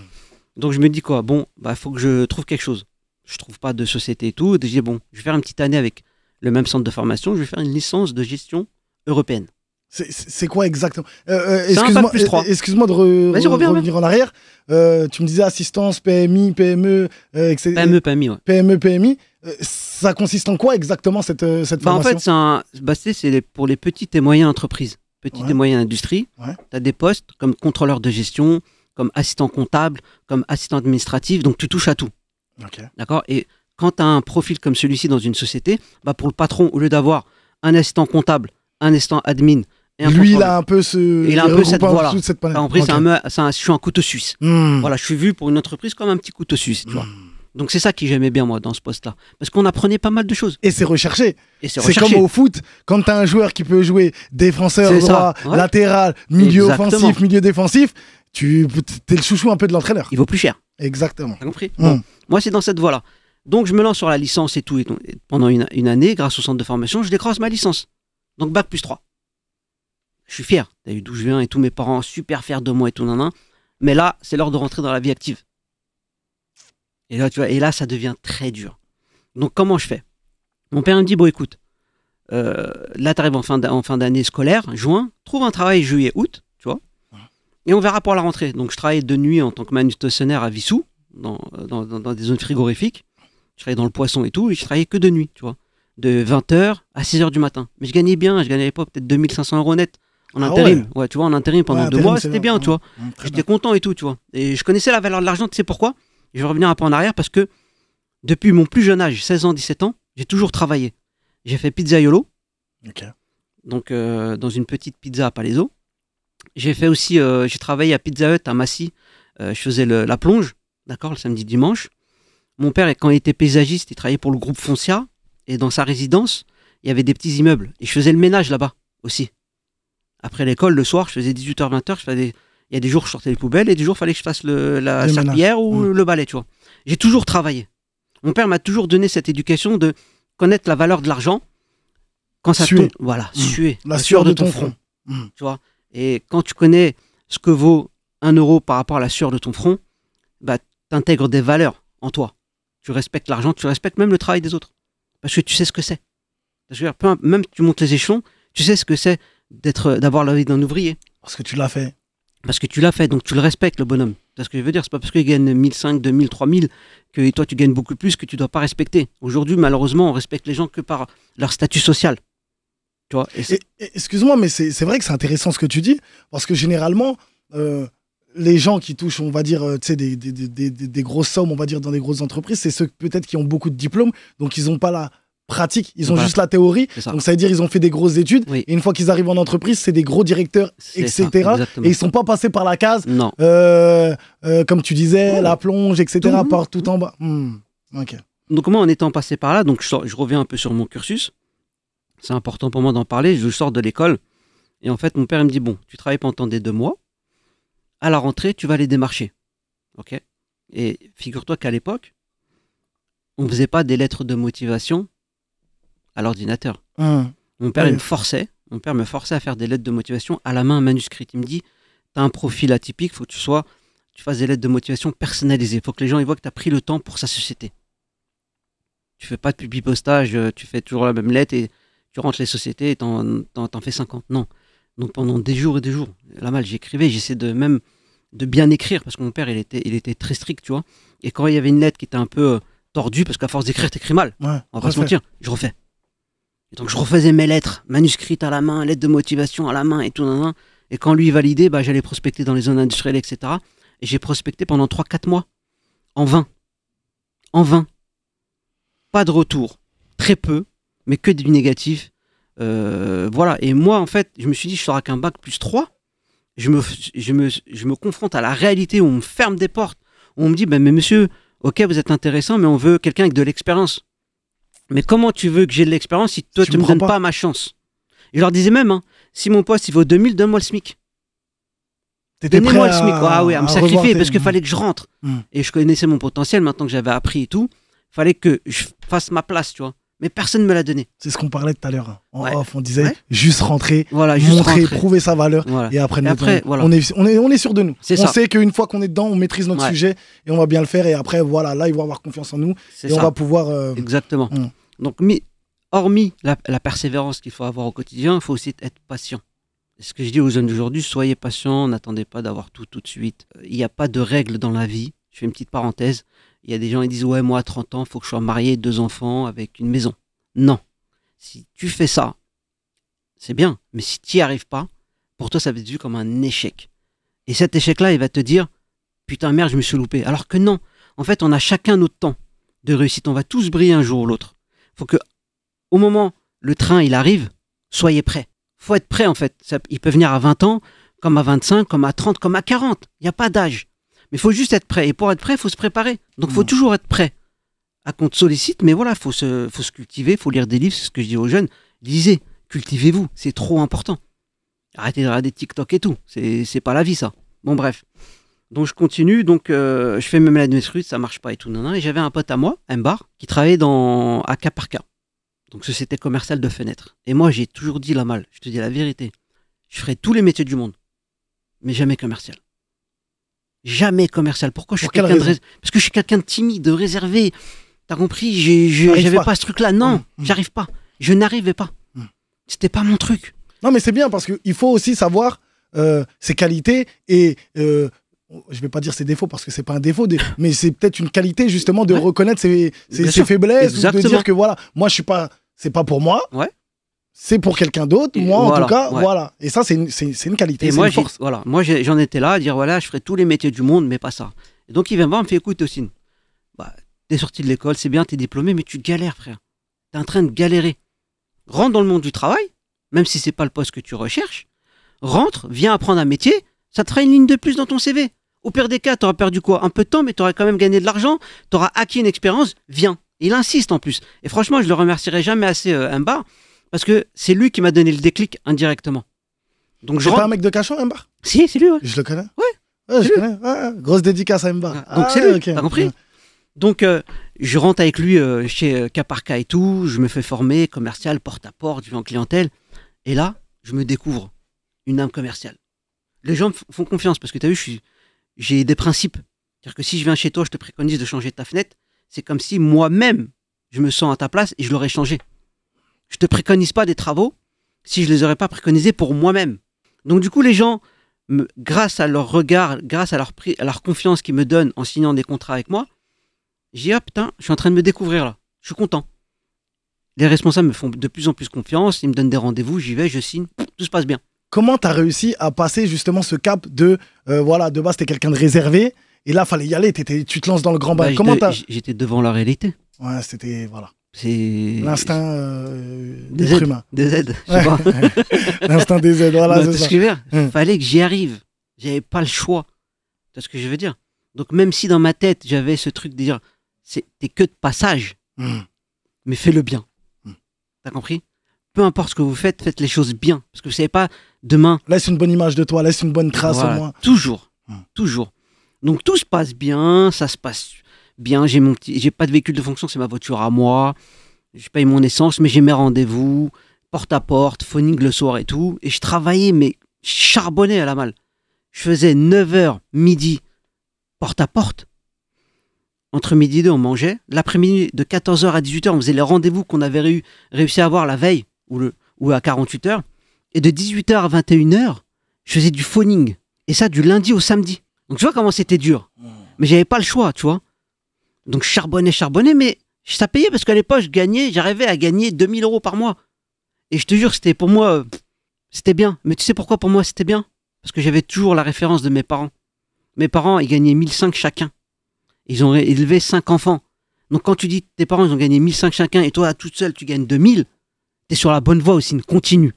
Donc je me dis quoi Bon, bah faut que je trouve quelque chose. Je trouve pas de société et tout. Et dis bon, je vais faire une petite année avec le même centre de formation. Je vais faire une licence de gestion européenne. C'est, quoi exactement euh, euh, excuse-moi, euh, excuse-moi de revenir en arrière. tu me disais assistance, PMI, PME, etc. PME, PMI, PME, ça consiste en quoi exactement cette, cette formation bah, En fait, c'est, bah, c'est, pour les petites et moyennes entreprises, petites et moyennes industries. Tu as des postes comme contrôleur de gestion, comme assistant comptable, comme assistant administratif, donc tu touches à tout. D'accord Et quand tu as un profil comme celui-ci dans une société, bah pour le patron, au lieu d'avoir un assistant comptable, un assistant admin, et lui, il a un peu ce. Il, a un peu cette. en plus c'est un, je suis un couteau suisse. Hmm. Voilà, je suis vu pour une entreprise comme un petit couteau suisse, hmm. Donc c'est ça qui j'aimais bien moi dans ce poste-là. Parce qu'on apprenait pas mal de choses. Et c'est recherché. C'est comme au foot, quand tu as un joueur qui peut jouer défenseur droit, latéral, milieu offensif, milieu défensif, tu es le chouchou un peu de l'entraîneur. Il vaut plus cher. Exactement. T'as compris hmm. Moi, c'est dans cette voie-là. Donc, je me lance sur la licence et tout. Et pendant une, année, grâce au centre de formation, je décroche ma licence. Donc, bac plus 3. Je suis fier. T'as eu d'où je viens et tous mes parents, super fiers de moi et tout, nan, Mais là, c'est l'heure de rentrer dans la vie active. Et là, tu vois, et là, ça devient très dur. Donc, comment je fais Mon père me dit, bon, écoute, euh, là, tu en fin d'année scolaire, juin, trouve un travail juillet, août, et on verra pour la rentrée. Donc je travaillais de nuit en tant que manutentionnaire à Vissou, dans, des zones frigorifiques. Je travaillais dans le poisson et tout, et je travaillais que de nuit, tu vois. De 20h à 6h du matin. Mais je gagnais bien, je gagnais pas peut-être 2500 euros net en ah intérim. Ouais. tu vois, en intérim pendant deux mois, c'était bien, tu vois. J'étais content et tout, tu vois. Et je connaissais la valeur de l'argent, tu sais pourquoi Je vais revenir un peu en arrière parce que depuis mon plus jeune âge, 16 ans, 17 ans, j'ai toujours travaillé. J'ai fait Yolo. Okay. Donc, euh, dans une petite pizza à Palaiso. J'ai fait aussi, euh, j'ai travaillé à Pizza Hut à Massy. Euh, je faisais la plonge, d'accord, le samedi dimanche. Mon père, quand il était paysagiste, il travaillait pour le groupe Foncia. Et dans sa résidence, il y avait des petits immeubles. Et je faisais le ménage là-bas aussi. Après l'école, le soir, je faisais 18h-20h. Il y a des jours, je sortais les poubelles et des jours, il fallait que je fasse la serpillière ou mmh. le balai, tu vois. J'ai toujours travaillé. Mon père m'a toujours donné cette éducation de connaître la valeur de l'argent quand ça tombe. Voilà, mmh. suer. La, sueur, de, ton, front. Mmh. Tu vois et quand tu connais ce que vaut un euro par rapport à la sueur de ton front, bah, tu intègres des valeurs en toi. Tu respectes l'argent, tu respectes même le travail des autres. Parce que tu sais ce que c'est. Même tu montes les échelons, tu sais ce que c'est d'être, d'avoir la vie d'un ouvrier. Parce que tu l'as fait. Parce que tu l'as fait, donc tu le respectes, le bonhomme. C'est ce que je veux dire. C'est pas parce qu'il gagne 1005, 2000, 3000 que toi tu gagnes beaucoup plus que tu dois pas respecter. Aujourd'hui, malheureusement, on respecte les gens que par leur statut social. Excuse-moi, mais c'est vrai que c'est intéressant ce que tu dis, parce que généralement, euh, les gens qui touchent, on va dire, euh, des, des, grosses sommes, on va dire, dans des grosses entreprises, c'est ceux peut-être qui ont beaucoup de diplômes, donc ils n'ont pas la pratique, ils ont juste la théorie. Donc ça veut dire ils ont fait des grosses études. Et une fois qu'ils arrivent en entreprise, c'est des gros directeurs, etc. et ils sont pas passés par la case, non. Euh, comme tu disais, la plonge, etc. Tout tout en bas. Hmm, donc moi, en étant passé par là, donc je reviens un peu sur mon cursus c'est important pour moi d'en parler. Je sors de l'école. Et en fait, mon père me dit Bon, tu travailles pendant des deux mois. À la rentrée, tu vas aller démarcher. OK Et figure-toi qu'à l'époque, on ne faisait pas des lettres de motivation à l'ordinateur. Hein. Mon père, il me forçait. Mon père me forçait à faire des lettres de motivation à la main manuscrite. Il me dit Tu as un profil atypique, faut que tu sois. Tu fasses des lettres de motivation personnalisées. Il faut que les gens ils voient que tu as pris le temps pour sa société. Tu fais pas de pub-postage. Euh, tu fais toujours la même lettre et tu les sociétés et t'en, fais 50. Non. Donc pendant des jours et des jours, la mal, j'écrivais, j'essayais de même de bien écrire parce que mon père, il était, il était très strict, tu vois. Et quand il y avait une lettre qui était un peu euh, tordue, parce qu'à force d'écrire, t'écris mal. on va se mentir, je refais. Et donc je refaisais mes lettres, manuscrites à la main, lettres de motivation à la main et tout. Et quand lui validait, bah, j'allais prospecter dans les zones industrielles, etc. Et j'ai prospecté pendant 3-4 mois, en vain. En vain. Pas de retour, très peu mais que du négatif. Euh, voilà. Et moi, en fait, je me suis dit, je serai qu'un bac plus 3. Je me, je, me, confronte à la réalité où on me ferme des portes. Où on me dit, ben, mais monsieur, ok, vous êtes intéressant, mais on veut quelqu'un avec de l'expérience. Mais comment tu veux que j'ai de l'expérience si toi, tu, ne me, donnes pas. ma chance je leur disais même, hein, si mon poste, il vaut 2000, donne-moi le SMIC. Donnez-moi le SMIC. ah oui, à, me sacrifier parce qu'il mmh. fallait que je rentre. Mmh. Et je connaissais mon potentiel maintenant que j'avais appris et tout. Fallait que je fasse ma place, tu vois mais personne ne me l'a donné. C'est ce qu'on parlait tout à l'heure. Hein. on disait juste rentrer, voilà, montrer, prouver sa valeur. Et après, on, est, on, est, on est sûr de nous. On sait qu'une fois qu'on est dedans, on maîtrise notre sujet et on va bien le faire. Et après, voilà, là, ils vont avoir confiance en nous. Et on va pouvoir. Euh, Exactement. Hmm. Donc, mais, hormis la, persévérance qu'il faut avoir au quotidien, il faut aussi être patient. C'est Ce que je dis aux jeunes d'aujourd'hui, soyez patients, n'attendez pas d'avoir tout tout de suite. Il n'y a pas de règles dans la vie. Je fais une petite parenthèse. Il y a des gens qui disent Ouais, moi, à 30 ans, il faut que je sois marié, deux enfants, avec une maison. Non. Si tu fais ça, c'est bien. Mais si tu n'y arrives pas, pour toi, ça va être vu comme un échec. Et cet échec-là, il va te dire Putain, merde, je me suis loupé. Alors que non. En fait, on a chacun notre temps de réussite. On va tous briller un jour ou l'autre. Faut que, au moment, le train, il arrive, soyez prêts. Faut être prêt, en fait. il peut venir à 20 ans, comme à 25, comme à 30, comme à 40. Il n'y a pas d'âge. Mais il faut juste être prêt. Et pour être prêt, il faut se préparer. Donc il faut mm. toujours être prêt à qu'on te sollicite. Mais voilà, il faut se, cultiver, il faut lire des livres. C'est ce que je dis aux jeunes. Lisez, cultivez-vous. C'est trop important. Arrêtez de regarder TikTok et tout. C'est pas la vie, ça. Bon, bref. Donc je continue, donc euh, je fais même la de ça marche pas et tout. non. Et j'avais un pote à moi, un bar, qui travaillait dans, à cas par cas. Donc société commerciale de fenêtres. Et moi, j'ai toujours dit la mal, je te dis la vérité. Je ferai tous les métiers du monde, mais jamais commercial jamais commercial. Pourquoi je suis quelqu'un de Parce que je suis quelqu'un de timide, de réservé. T'as compris J'avais pas. ce truc-là. Non, mmh, mmh. j'arrive pas. Je n'arrivais pas. Mmh. C'était pas mon truc. Non, mais c'est bien parce qu'il faut aussi savoir euh, ses qualités et euh, je vais pas dire ses défauts parce que c'est pas un défaut, mais c'est peut-être une qualité justement de reconnaître ses, faiblesses, ou de dire que voilà, moi je suis pas, c'est pas pour moi. Ouais c'est pour quelqu'un d'autre. Moi, en tout cas, voilà. Et ça, c'est une, qualité, c'est une force. Voilà, moi, j'en étais là à dire, voilà, je ferais tous les métiers du monde, mais pas ça. Et donc, il vient me voir, il me fait, écoute, aussi. bah, t'es sorti de l'école, c'est bien, t'es diplômé, mais tu galères, frère. T'es en train de galérer. Rentre dans le monde du travail, même si c'est pas le poste que tu recherches. Rentre, viens apprendre un métier, ça te fera une ligne de plus dans ton CV. Au pire des cas, t'auras perdu quoi Un peu de temps, mais t'auras quand même gagné de l'argent, t'auras acquis une expérience, viens. Il insiste en plus. Et franchement, je le remercierai jamais assez, euh, Mba, parce que c'est lui qui m'a donné le déclic indirectement. Donc je pas un mec de Cachan, Mbar Si, c'est lui. Ouais. Je le connais. Ouais. je connais. grosse dédicace à Mbar. donc ah c'est lui. T'as compris Donc euh, je rentre avec lui euh, chez euh, Caparca par et tout. Je me fais former commercial, porte à porte, je vais en clientèle. Et là, je me découvre une âme commerciale. Les gens me font confiance parce que tu as vu, j'ai des principes. C'est-à-dire que si je viens chez toi, je te préconise de changer ta fenêtre. C'est comme si moi-même, je me sens à ta place et je l'aurais changé je te préconise pas des travaux si je ne les aurais pas préconisés pour moi-même. Donc du coup, les gens, grâce à leur regard, grâce à leur, à leur confiance qu'ils me donnent en signant des contrats avec moi, j'y ah putain, je suis en train de me découvrir là. Je suis content. Les responsables me font de plus en plus confiance, ils me donnent des rendez-vous, j'y vais, je signe, tout se passe bien. Comment tu as réussi à passer justement ce cap de euh, voilà, de base c'était quelqu'un de réservé et là fallait y aller, tu te lances dans le grand bain. Bah, J'étais devant la réalité. Ouais, c'était voilà. C'est l'instinct euh, des aides, humains. Des aides. pas. l'instinct des aides. Voilà, c'est ce que Fallait que j'y arrive. J'avais pas le choix. C'est ce que je veux dire. Donc même si dans ma tête j'avais ce truc de dire t'es que de passage, hmm. mais fais-le bien. Hmm. T'as compris Peu importe ce que vous faites, faites les choses bien parce que vous savez pas demain. Laisse une bonne image de toi, laisse une bonne trace au moins. Toujours, hmm. toujours. Donc tout se passe bien, ça se passe bien, j'ai mon petit, j'ai pas de véhicule de fonction, c'est ma voiture à moi, je paye mon essence, mais j'ai mes rendez-vous, porte à porte, phoning le soir et tout, et je travaillais, mais charbonné à la malle. Je faisais 9h, midi, porte à porte. Entre midi et deux, on mangeait. L'après-midi, de 14h à 18h, on faisait les rendez-vous qu'on avait réussi à avoir la veille ou, le, ou à 48h. Et de 18h à 21h, je faisais du phoning. Et ça, du lundi au samedi. Donc tu vois comment c'était dur. Mmh. Mais j'avais pas le choix, tu vois. Donc charbonné, charbonné, mais ça payait parce qu'à l'époque, je gagnais, j'arrivais à gagner 2000 euros par mois. Et je te jure, c'était pour moi, c'était bien. Mais tu sais pourquoi pour moi c'était bien Parce que j'avais toujours la référence de mes parents. Mes parents, ils gagnaient 1005 chacun. Ils ont élevé 5 enfants. Donc quand tu dis tes parents, ils ont gagné 1005 chacun et toi, toute seule, tu gagnes 2000, t'es sur la bonne voie aussi, continue.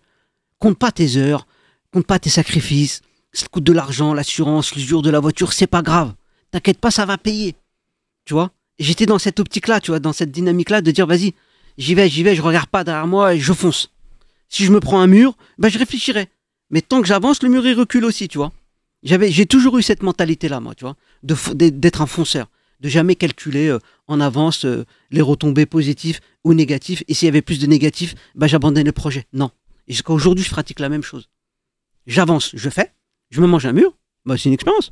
Compte pas tes heures, compte pas tes sacrifices, ça coûte de l'argent, l'assurance, l'usure de la voiture, c'est pas grave. T'inquiète pas, ça va payer. Tu vois j'étais dans cette optique-là, tu vois, dans cette dynamique-là de dire, vas-y, j'y vais, j'y vais, je regarde pas derrière moi et je fonce. Si je me prends un mur, bah, je réfléchirai. Mais tant que j'avance, le mur, il recule aussi, tu vois. J'avais, j'ai toujours eu cette mentalité-là, moi, tu vois, d'être un fonceur, de jamais calculer euh, en avance euh, les retombées positives ou négatives. Et s'il y avait plus de négatifs, ben, j'abandonnais le projet. Non. Et jusqu'à aujourd'hui, je pratique la même chose. J'avance, je fais, je me mange un mur, bah, c'est une expérience.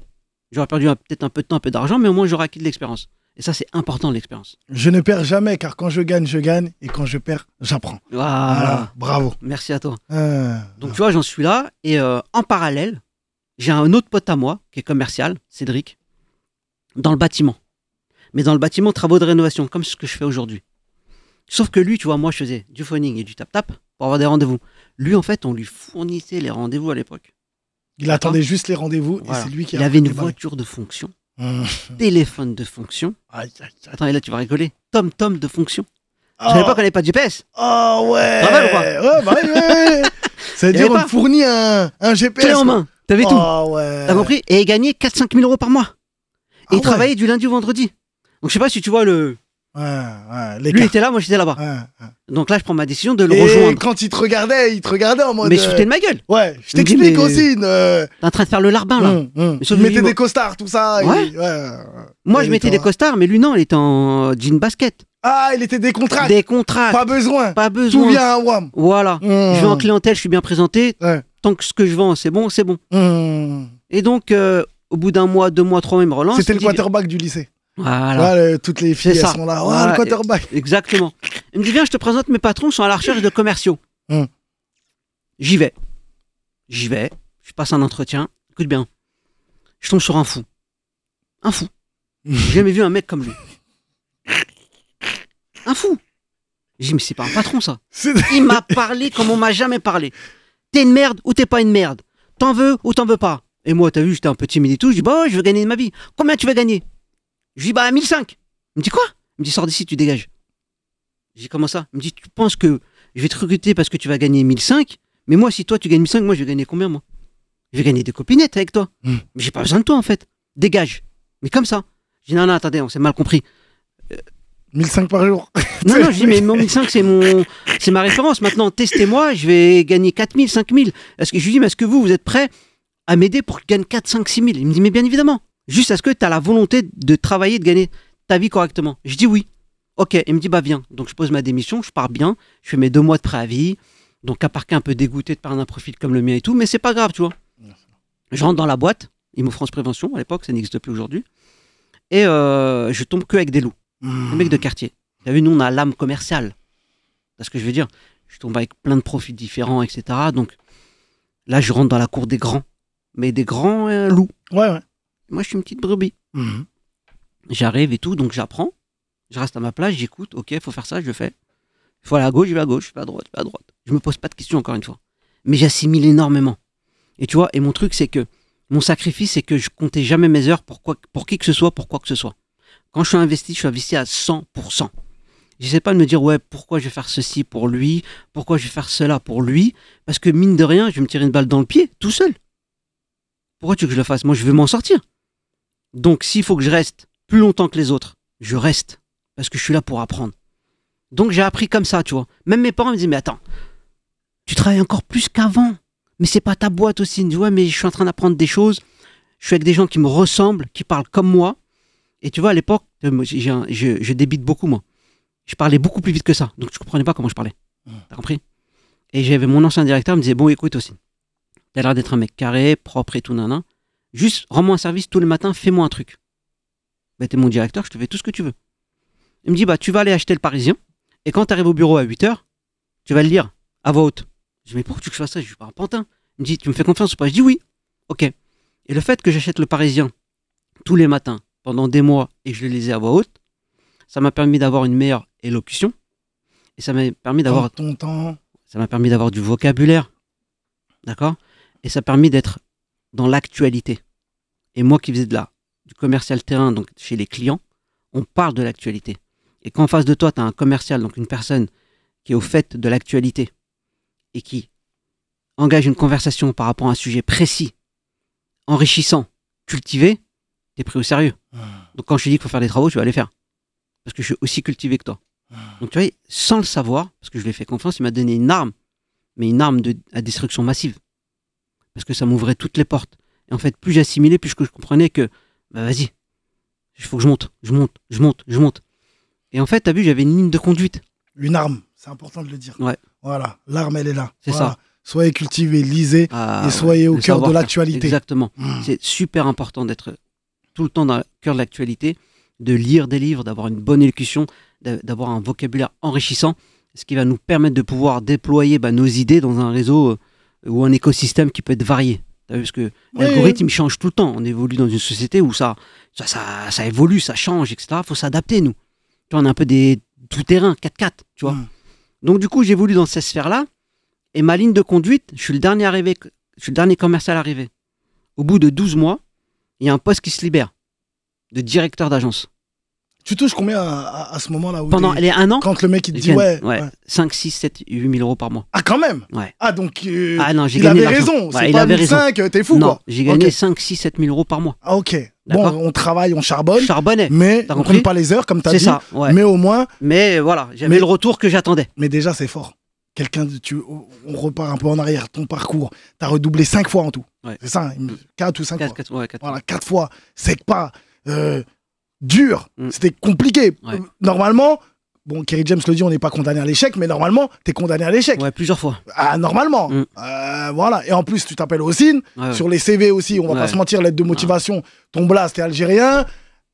J'aurais perdu peut-être un peu de temps, un peu d'argent, mais au moins j'aurais acquis de l'expérience. Et ça, c'est important l'expérience. Je ne perds jamais, car quand je gagne, je gagne, et quand je perds, j'apprends. Voilà, bravo. Merci à toi. Euh, Donc, euh. tu vois, j'en suis là, et euh, en parallèle, j'ai un autre pote à moi, qui est commercial, Cédric, dans le bâtiment. Mais dans le bâtiment, travaux de rénovation, comme ce que je fais aujourd'hui. Sauf que lui, tu vois, moi, je faisais du phoning et du tap-tap pour avoir des rendez-vous. Lui, en fait, on lui fournissait les rendez-vous à l'époque. Il attendait juste les rendez-vous et c'est lui qui Il avait une voiture de fonction Mmh. Téléphone de fonction. Attends, et là, tu vas rigoler. Tom Tom de fonction. Je ah. savais pas qu'elle n'avait pas de GPS. Oh ah ouais. Pas mal ou quoi ouais, bah C'est-à-dire, on fournit un, GPS. en main. T'avais tout. Ah ouais. T'as compris Et gagner 4-5 000 euros par mois. Et travailler du lundi au vendredi. Donc, je sais pas si tu vois le, Ouais, ouais, Lui était là, moi j'étais là-bas. Donc là, je prends ma décision de le et rejoindre. Quand il te regardait, il te regardait en mode. Mais je foutais euh, de ma gueule. Ouais, je t'explique aussi. Euh, T'es en train de faire le larbin là. Mmh, hum, hum. mettais des costards, tout ça. Moi, je mettais des costards, mais lui non, il était en jean basket. Ah, il était des contrats. Des contrats. Pas besoin. Pas besoin. Tout vient à WAM. Voilà. Hum. Je vais en clientèle, je suis bien présenté. Tant que ce que je vends, c'est bon, c'est bon. Et donc, euh, au bout d'un mois, deux mois, trois mois, il me relance. C'était le quarterback du lycée. Voilà. toutes les filles elles sont là. Oh, le quarterback. Exactement. Il me dit Viens, je te présente mes patrons, sont à la recherche de commerciaux. Hum. J'y vais. J'y vais. Je passe un entretien. Écoute bien. Je tombe sur un fou. Un fou. J'ai jamais vu un mec comme lui. Un fou. J'ai dit, mais c'est pas un patron, ça. Il m'a parlé comme on m'a jamais parlé. T'es une merde ou t'es pas une merde. T'en veux ou t'en veux pas. Et moi, t'as vu, j'étais un petit timide tout. Je dis, bah je veux gagner ma vie. Combien tu vas gagner je lui dis, bah, 1005. Il me dit, quoi Il me dit, sors d'ici, tu dégages. J'ai comment ça Il me dit, tu penses que je vais te recruter parce que tu vas gagner 1005, mais moi, si toi, tu gagnes 1005, moi, je vais gagner combien, moi Je vais gagner des copinettes avec toi. Hmm. Mais j'ai pas besoin de toi, en fait. Dégage. Mais comme ça. J'ai dit, non, non, attendez, on s'est mal compris. 1005 euh, par jour. non, non, je dis, mais mon 1005, c'est mon, c'est ma référence. Maintenant, testez-moi, je vais gagner 4000, 5000. Est-ce que je lui dis, mais est-ce que vous, vous êtes prêts à m'aider pour que je gagne 4, 5, 6000 Il me dit, mais bien évidemment. Juste, est-ce que tu as la volonté de travailler, de gagner ta vie correctement Je dis oui. Ok, il me dit, bah viens. Donc je pose ma démission, je pars bien, je fais mes deux mois de préavis. Donc à part qu'un peu dégoûté de perdre un profil comme le mien et tout, mais c'est pas grave, tu vois. Je rentre dans la boîte, France Prévention à l'époque, ça n'existe plus aujourd'hui. Et euh, je tombe que avec des loups, Un des de hmm. quartier. T'as vu, nous on a l'âme commerciale. C'est ce que je veux dire. Je tombe avec plein de profils différents, etc. Donc là, je rentre dans la cour des grands, mais des grands euh, loups. Ouais, ouais. Moi, je suis une petite brebis. Mhm. J'arrive et tout, donc j'apprends. Je reste à ma place, j'écoute. Ok, faut faire ça, je fais. Il faut aller à gauche, je vais à gauche, je vais à droite, je vais à droite. Je me pose pas de questions encore une fois. Mais j'assimile énormément. Et tu vois, et mon truc, c'est que mon sacrifice, c'est que je comptais jamais mes heures pour, quoi, pour qui que ce soit, pour quoi que ce soit. Quand je suis investi, je suis investi à 100%. J'essaie pas de me dire, ouais, pourquoi je vais faire ceci pour lui, pourquoi je vais faire cela pour lui, parce que mine de rien, je vais me tirer une balle dans le pied, tout seul. Pourquoi tu veux que je le fasse Moi, je veux m'en sortir. Donc s'il faut que je reste plus longtemps que les autres, je reste parce que je suis là pour apprendre. Donc j'ai appris comme ça, tu vois. Même mes parents me disaient mais attends, tu travailles encore plus qu'avant. Mais c'est pas ta boîte aussi, tu vois, mais je suis en train d'apprendre des choses. Je suis avec des gens qui me ressemblent, qui parlent comme moi. Et tu vois, à l'époque, euh, je, débite beaucoup, moi. Je parlais beaucoup plus vite que ça. Donc, tu comprenais pas comment je parlais. Mmh. T'as compris Et j'avais mon ancien directeur, me disait Bon, écoute aussi, t'as l'air d'être un mec carré, propre et tout, nanan. Juste, rends-moi un service tous les matins, fais-moi un truc. Bah, t'es mon directeur, je te fais tout ce que tu veux. Il me dit, bah, tu vas aller acheter le Parisien, et quand tu arrives au bureau à 8h, tu vas le lire à voix haute. Je dis, mais pourquoi tu que je fasse ça Je suis pas un pantin. Il me dit, tu me fais confiance ou pas Je dis oui. Ok. Et le fait que j'achète le Parisien tous les matins pendant des mois et je le lisais à voix haute, ça m'a permis d'avoir une meilleure élocution et ça m'a permis d'avoir Ça m'a permis d'avoir du vocabulaire, d'accord Et ça m'a permis d'être dans l'actualité. Et moi qui faisais de la, du commercial terrain, donc chez les clients, on parle de l'actualité. Et quand en face de toi, tu as un commercial, donc une personne qui est au fait de l'actualité et qui engage une conversation par rapport à un sujet précis, enrichissant, cultivé, t'es pris au sérieux. Ah. Donc quand je te dis qu'il faut faire des travaux, tu vas les faire. Parce que je suis aussi cultivé que toi. Ah. Donc tu vois, sans le savoir, parce que je lui ai fait confiance, il m'a donné une arme, mais une arme de, à destruction massive parce que ça m'ouvrait toutes les portes. Et en fait, plus j'assimilais, plus je comprenais que, bah vas-y, il faut que je monte, je monte, je monte, je monte. Et en fait, t'as vu, j'avais une ligne de conduite. Une arme, c'est important de le dire. Ouais. Voilà, l'arme, elle est là. C'est ça. Soyez cultivés, lisez ah, et soyez au cœur de l'actualité. Exactement. Hmm. C'est super important d'être tout le temps dans le cœur de l'actualité, de lire des livres, d'avoir une bonne élocution, d'avoir un vocabulaire enrichissant, ce qui va nous permettre de pouvoir déployer bah, nos idées dans un réseau euh, ou un écosystème qui peut être varié. Parce que l'algorithme change tout le temps. On évolue dans une société où ça, ça, ça, évolue, ça change, etc. Il faut s'adapter, nous. Tu vois, on est un peu des tout terrains 4-4, tu vois. Mm. Donc, du coup, j'évolue dans cette sphère-là. Et ma ligne de conduite, je suis le dernier arrivé, je suis le dernier commercial arrivé. Au bout de 12 mois, il y a un poste qui se libère de directeur d'agence. Tu touches combien à, ce moment-là Pendant les, un an Quand le mec il te dit ouais, ouais, 5, 6, 7, 8 000 euros par mois. Ah, quand même ouais. Ah, donc euh, ah, il avait raison. C'est pas 5, t'es fou non, J'ai gagné 5, 6, 7 000 euros par mois. Ah, ok. Bon, on travaille, on charbonne. Charbonnait. Mais on compte pas les heures comme t'as dit. C'est ça, ouais. Mais au moins. Mais voilà, j'avais le retour que j'attendais. Mais déjà, c'est fort. Quelqu'un, tu, on repart un peu en arrière, ton parcours, t'as redoublé 5 fois en tout. C'est ça, 4 hein, mm. ou 5 fois. voilà, 4 fois. C'est pas. Euh, dur, mm. c'était compliqué. Normalement, bon, Kerry James le dit, on n'est pas condamné à l'échec, mais normalement, t'es condamné à l'échec. Ouais, plusieurs fois. Ah, normalement. Mm. Euh, voilà. Et en plus, tu t'appelles Ossine. Sur les CV aussi, on va pas se mentir, lettre de motivation, ton blast, t'es algérien.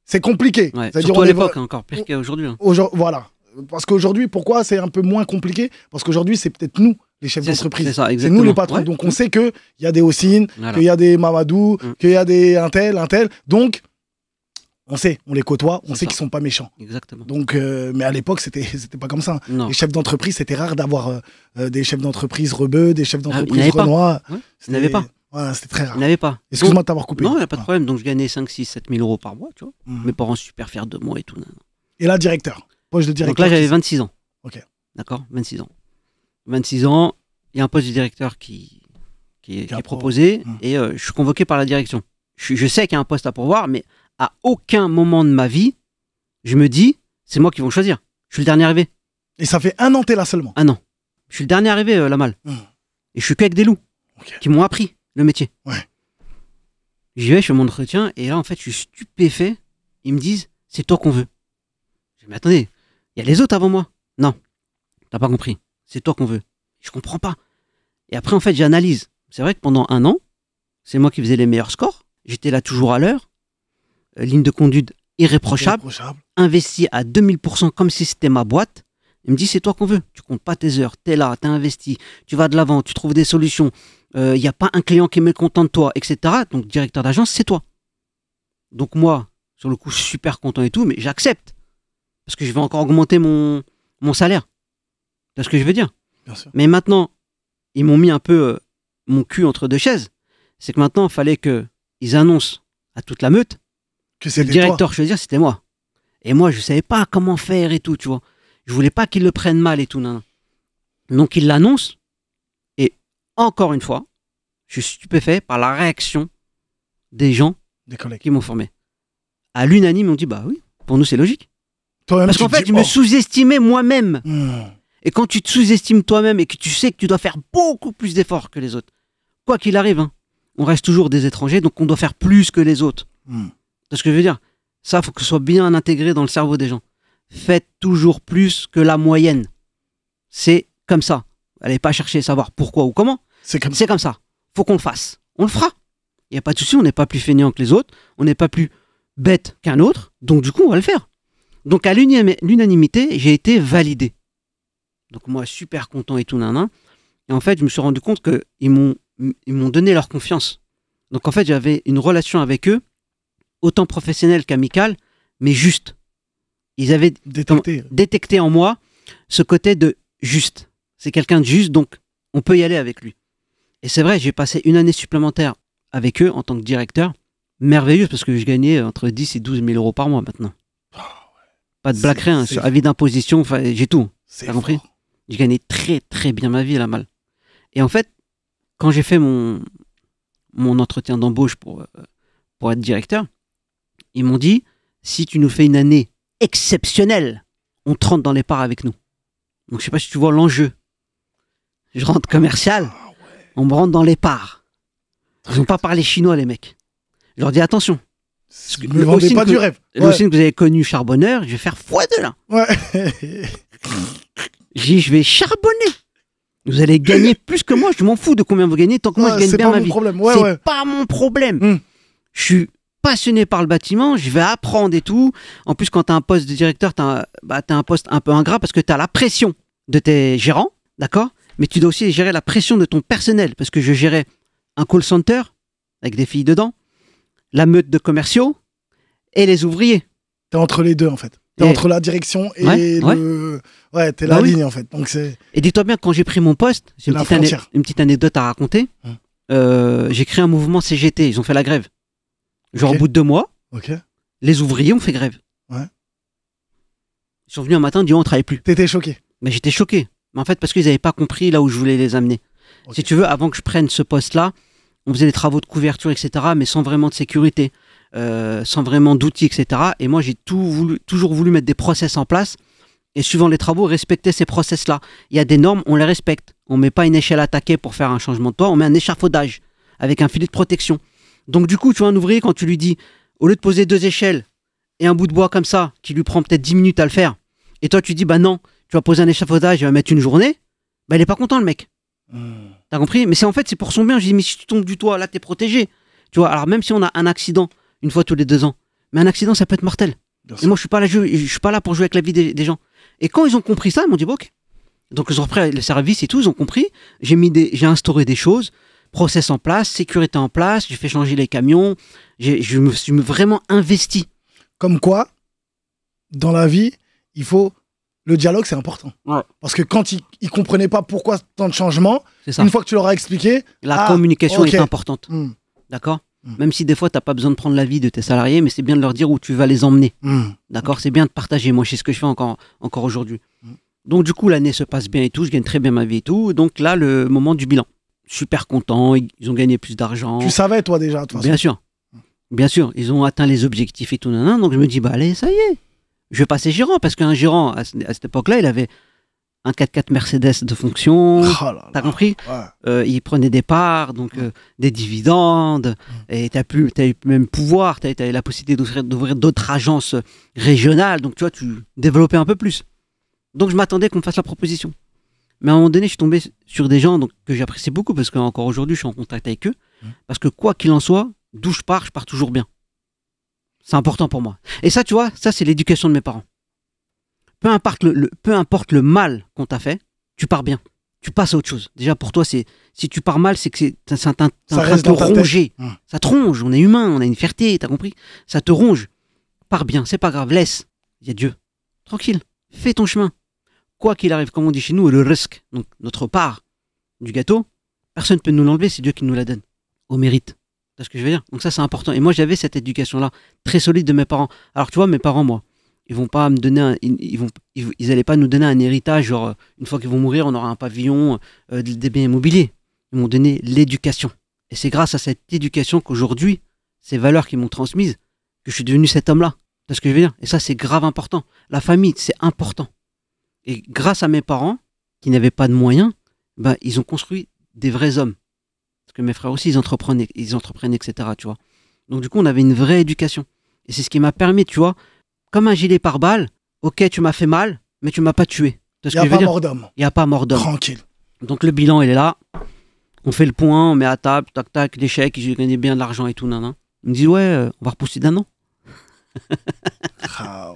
C'est compliqué. Surtout à l'époque, hein, encore pire qu'aujourd'hui. Hein. Voilà. Parce qu'aujourd'hui, pourquoi c'est un peu moins compliqué Parce qu'aujourd'hui, c'est peut-être nous les chefs d'entreprise. C'est nous les patrons. Donc on sait qu'il y a des Ossines, qu'il y a des Mamadou, mm. qu'il y a des un tel, Donc on sait, on les côtoie, on sait qu'ils sont pas méchants. Exactement. Donc, euh, mais à l'époque, c'était, c'était pas comme ça. Hein. Les chefs d'entreprise, c'était rare d'avoir euh, euh, des chefs d'entreprise rebeux, des chefs ah, d'entreprise ah, renois. n'en n'avait pas. Voilà, c'était très rare. Il n'avait pas. Excuse-moi de t'avoir coupé. Non, il n'y a pas de problème. Donc, je gagnais 5, 6, 7 000 euros par mois, tu vois. Mhm. Mes parents super fiers de moi et tout. Et là, directeur. Poste de directeur. Donc là, j'avais 26 ans. Ok. D'accord 26 ans. 26 ans, il y a un poste de directeur qui, qui, est proposé mhm. et je suis convoqué par la direction. Je, je sais qu'il y a un poste à pourvoir, mais à aucun moment de ma vie, je me dis, c'est moi qui vont choisir. Je suis le dernier arrivé. Et ça fait un an, t'es là seulement. Un an. Je suis le dernier arrivé, euh, la malle. Hum. Et je suis qu'avec des loups qui m'ont appris le métier. Ouais. J'y vais, je fais mon entretien, et là, en fait, je suis stupéfait. Ils me disent, c'est toi qu'on veut. Je dis, mais attendez, il y a les autres avant moi. Non, t'as pas compris. C'est toi qu'on veut. Je comprends pas. Et après, en fait, j'analyse. C'est vrai que pendant un an, c'est moi qui faisais les meilleurs scores. J'étais là toujours à l'heure. Euh, ligne de conduite irréprochable, investi à 2000% comme si c'était ma boîte. Il me dit, c'est toi qu'on veut. Tu comptes pas tes heures, tu es là, tu as investi, tu vas de l'avant, tu trouves des solutions. Il euh, n'y a pas un client qui est mécontent de toi, etc. Donc, directeur d'agence, c'est toi. Donc, moi, sur le coup, je suis super content et tout, mais j'accepte. Parce que je vais encore augmenter mon, mon salaire. C'est ce que je veux dire. Mais maintenant, ils m'ont mis un peu euh, mon cul entre deux chaises. C'est que maintenant, il fallait qu'ils annoncent à toute la meute que le directeur choisir, c'était moi. Et moi, je ne savais pas comment faire et tout, tu vois. Je voulais pas qu'ils le prennent mal et tout, nan. Donc, il l'annonce. Et encore une fois, je suis stupéfait par la réaction des gens des qui m'ont formé. À l'unanime, on dit bah oui, pour nous c'est logique. Parce qu'en fait, je me oh. sous-estimais moi-même. Hmm. Et quand tu te sous-estimes toi-même et que tu sais que tu dois faire beaucoup plus d'efforts que les autres, quoi qu'il arrive, hein, on reste toujours des étrangers, donc on doit faire plus que les autres. Hmm ce que je veux dire Ça, faut que ce soit bien intégré dans le cerveau des gens. Faites toujours plus que la moyenne. C'est comme ça. Allez pas chercher à savoir pourquoi ou comment. C'est comme... comme ça. Faut qu'on le fasse. On le fera. Il n'y a pas de souci, on n'est pas plus fainéant que les autres, on n'est pas plus bête qu'un autre, donc du coup, on va le faire. Donc à l'unanimité, j'ai été validé. Donc moi, super content et tout, nanan. Et en fait, je me suis rendu compte qu'ils m'ont donné leur confiance. Donc en fait, j'avais une relation avec eux autant professionnel qu'amical, mais juste. Ils avaient détecté. en moi ce côté de juste. C'est quelqu'un de juste, donc on peut y aller avec lui. Et c'est vrai, j'ai passé une année supplémentaire avec eux en tant que directeur. Merveilleuse parce que je gagnais entre 10 et 12 000 euros par mois maintenant. Ah Pas de blague, hein, avis d'imposition, j'ai tout. T'as compris Je gagnais très très bien ma vie là mal. Et en fait, quand j'ai fait mon, mon entretien d'embauche pour, euh, pour être directeur, ils m'ont dit, si tu nous fais une année exceptionnelle, on te rentre dans les parts avec nous. Donc je sais pas si tu vois l'enjeu. Je rentre commercial, ah on me rentre dans les parts. Ils n'ont pas parlé chinois, les mecs. Je leur dis attention. pas du rêve. Le signe que vous avez connu charbonneur, je vais faire fouet de là. Ouais. je vais charbonner. Vous allez gagner plus que moi. Je m'en fous de combien vous gagnez tant que moi je gagne bien ma vie. C'est pas mon problème. Hmm. Je suis passionné par le bâtiment, je vais apprendre et tout. En plus, quand tu as un poste de directeur, tu as, bah, un poste un peu ingrat parce que tu as la pression de tes gérants, d'accord Mais tu dois aussi gérer la pression de ton personnel parce que je gérais un call center avec des filles dedans, la meute de commerciaux et les ouvriers. Tu es entre les deux en fait. T'es entre la direction et le. Ouais, la bah ligne en fait. et dis-toi bien, quand j'ai pris mon poste, c'est une, petite anecdote à raconter. Hum. Euh, j'ai créé un mouvement CGT, ils ont fait la grève. Genre au bout de deux mois, les ouvriers ont fait grève. Ils sont venus un matin, dit on travaille plus. T'étais choqué. Mais j'étais choqué. Mais en fait, parce qu'ils n'avaient pas compris là où je voulais les amener. Si tu veux, avant que je prenne ce poste-là, on faisait des travaux de couverture, etc., mais sans vraiment de sécurité, euh, sans vraiment d'outils, etc. Et moi, j'ai toujours voulu mettre des process en place. Et suivant les travaux, respecter ces process-là. Il y a des normes, on les respecte. On ne met pas une échelle attaquée pour faire un changement de toit, on met un échafaudage avec un filet de protection. Donc du coup, tu vois, un ouvrier, quand tu lui dis, au lieu de poser deux échelles et un bout de bois comme ça, qui lui prend peut-être 10 minutes à le faire, et toi tu dis, bah non, tu vas poser un échafaudage, il va mettre une journée, bah il est pas content le mec. Hmm. T'as compris Mais c'est en fait, c'est pour son bien. Je dis, mais si tu tombes du toit, là, t'es protégé. Tu vois, alors même si on a un accident une fois tous les deux ans, mais un accident, ça peut être mortel. et moi, je suis pas là, je, suis pas là pour jouer avec la vie des, gens. Et quand ils ont compris ça, ils m'ont dit, bah, ok. Donc, ils ont repris les services et tout, ils ont compris. J'ai mis des, j'ai instauré des choses process en place, sécurité en place, j'ai fait changer les camions, je me suis vraiment investi. Comme quoi, dans la vie, il faut le dialogue, c'est important. Parce que quand ils ne comprenaient pas pourquoi tant de changements, une fois que tu leur as expliqué. La ah, communication est importante. Hmm. D'accord hmm. Même si des fois, tu n'as pas besoin de prendre la vie de tes salariés, mais c'est bien de leur dire où tu vas les emmener. Hmm. D'accord C'est bien de partager. Moi, c'est ce que je fais encore, encore aujourd'hui. Donc, du coup, l'année se passe bien et tout. Je gagne très bien ma vie et tout. Donc, là, le moment du bilan super content, ils ont gagné plus d'argent. Tu savais, toi, déjà, de toute façon. Bien sûr. Bien sûr, ils ont atteint les objectifs et tout, donc je me dis, bah allez, ça y est, je vais passer gérant, parce qu'un gérant, à, cette époque-là, il avait un 4x4 Mercedes de fonction, oh t'as compris euh, Il prenait des parts, donc euh, des dividendes, mm. et t'as as eu même pouvoir, t'as eu la possibilité d'ouvrir d'autres agences régionales, donc tu vois, tu développais un peu plus. Donc je m'attendais qu'on fasse la proposition. Mais à un moment donné, je suis tombé sur des gens donc, que j'appréciais beaucoup parce qu'encore aujourd'hui, je suis en contact avec eux. Mmh. Parce que quoi qu'il en soit, d'où je pars, je pars toujours bien. C'est important pour moi. Et ça, tu vois, ça, c'est l'éducation de mes parents. Peu importe le, peu importe le mal qu'on t'a fait, tu pars bien. Tu passes à autre chose. Déjà, pour toi, c'est si tu pars mal, c'est que c'est en train de te ronger. Mmh. Ça te ronge. On est humain, on a une fierté, t'as compris Ça te ronge. Pars bien, c'est pas grave, laisse. Il y a Dieu. Tranquille, fais ton chemin quoi qu'il arrive, comme on dit chez nous, le risque, donc notre part du gâteau, personne ne peut nous l'enlever, c'est Dieu qui nous la donne, au mérite. C'est ce que je veux dire. Donc ça, c'est important. Et moi, j'avais cette éducation-là, très solide de mes parents. Alors tu vois, mes parents, moi, ils vont pas me donner, ils, vont, ils, pas nous donner un héritage, genre, euh, une fois qu'ils vont mourir, on aura un pavillon, euh, des biens immobiliers. Ils m'ont donné l'éducation. Et c'est grâce à cette éducation qu'aujourd'hui, ces valeurs qu'ils m'ont transmises, que je suis devenu cet homme-là. C'est ce que je veux dire. Et ça, c'est grave important. La famille, c'est important. Et grâce à mes parents, qui n'avaient pas de moyens, ben ils ont construit des vrais hommes. Parce que mes frères aussi, ils ils entreprennent, etc. Tu vois. Donc du coup, on avait une vraie éducation. Et c'est ce qui m'a permis, tu vois, comme un gilet par balles ok, tu m'as fait mal, mais tu m'as pas tué. Il n'y a, pas mort d'homme. Il n'y a pas mort d'homme. Tranquille. Donc le bilan, il est là. On fait le point, on met à table, tac, tac, l'échec, j'ai gagné bien de l'argent et tout, non me dit, ouais, euh, on va repousser d'un an. Ah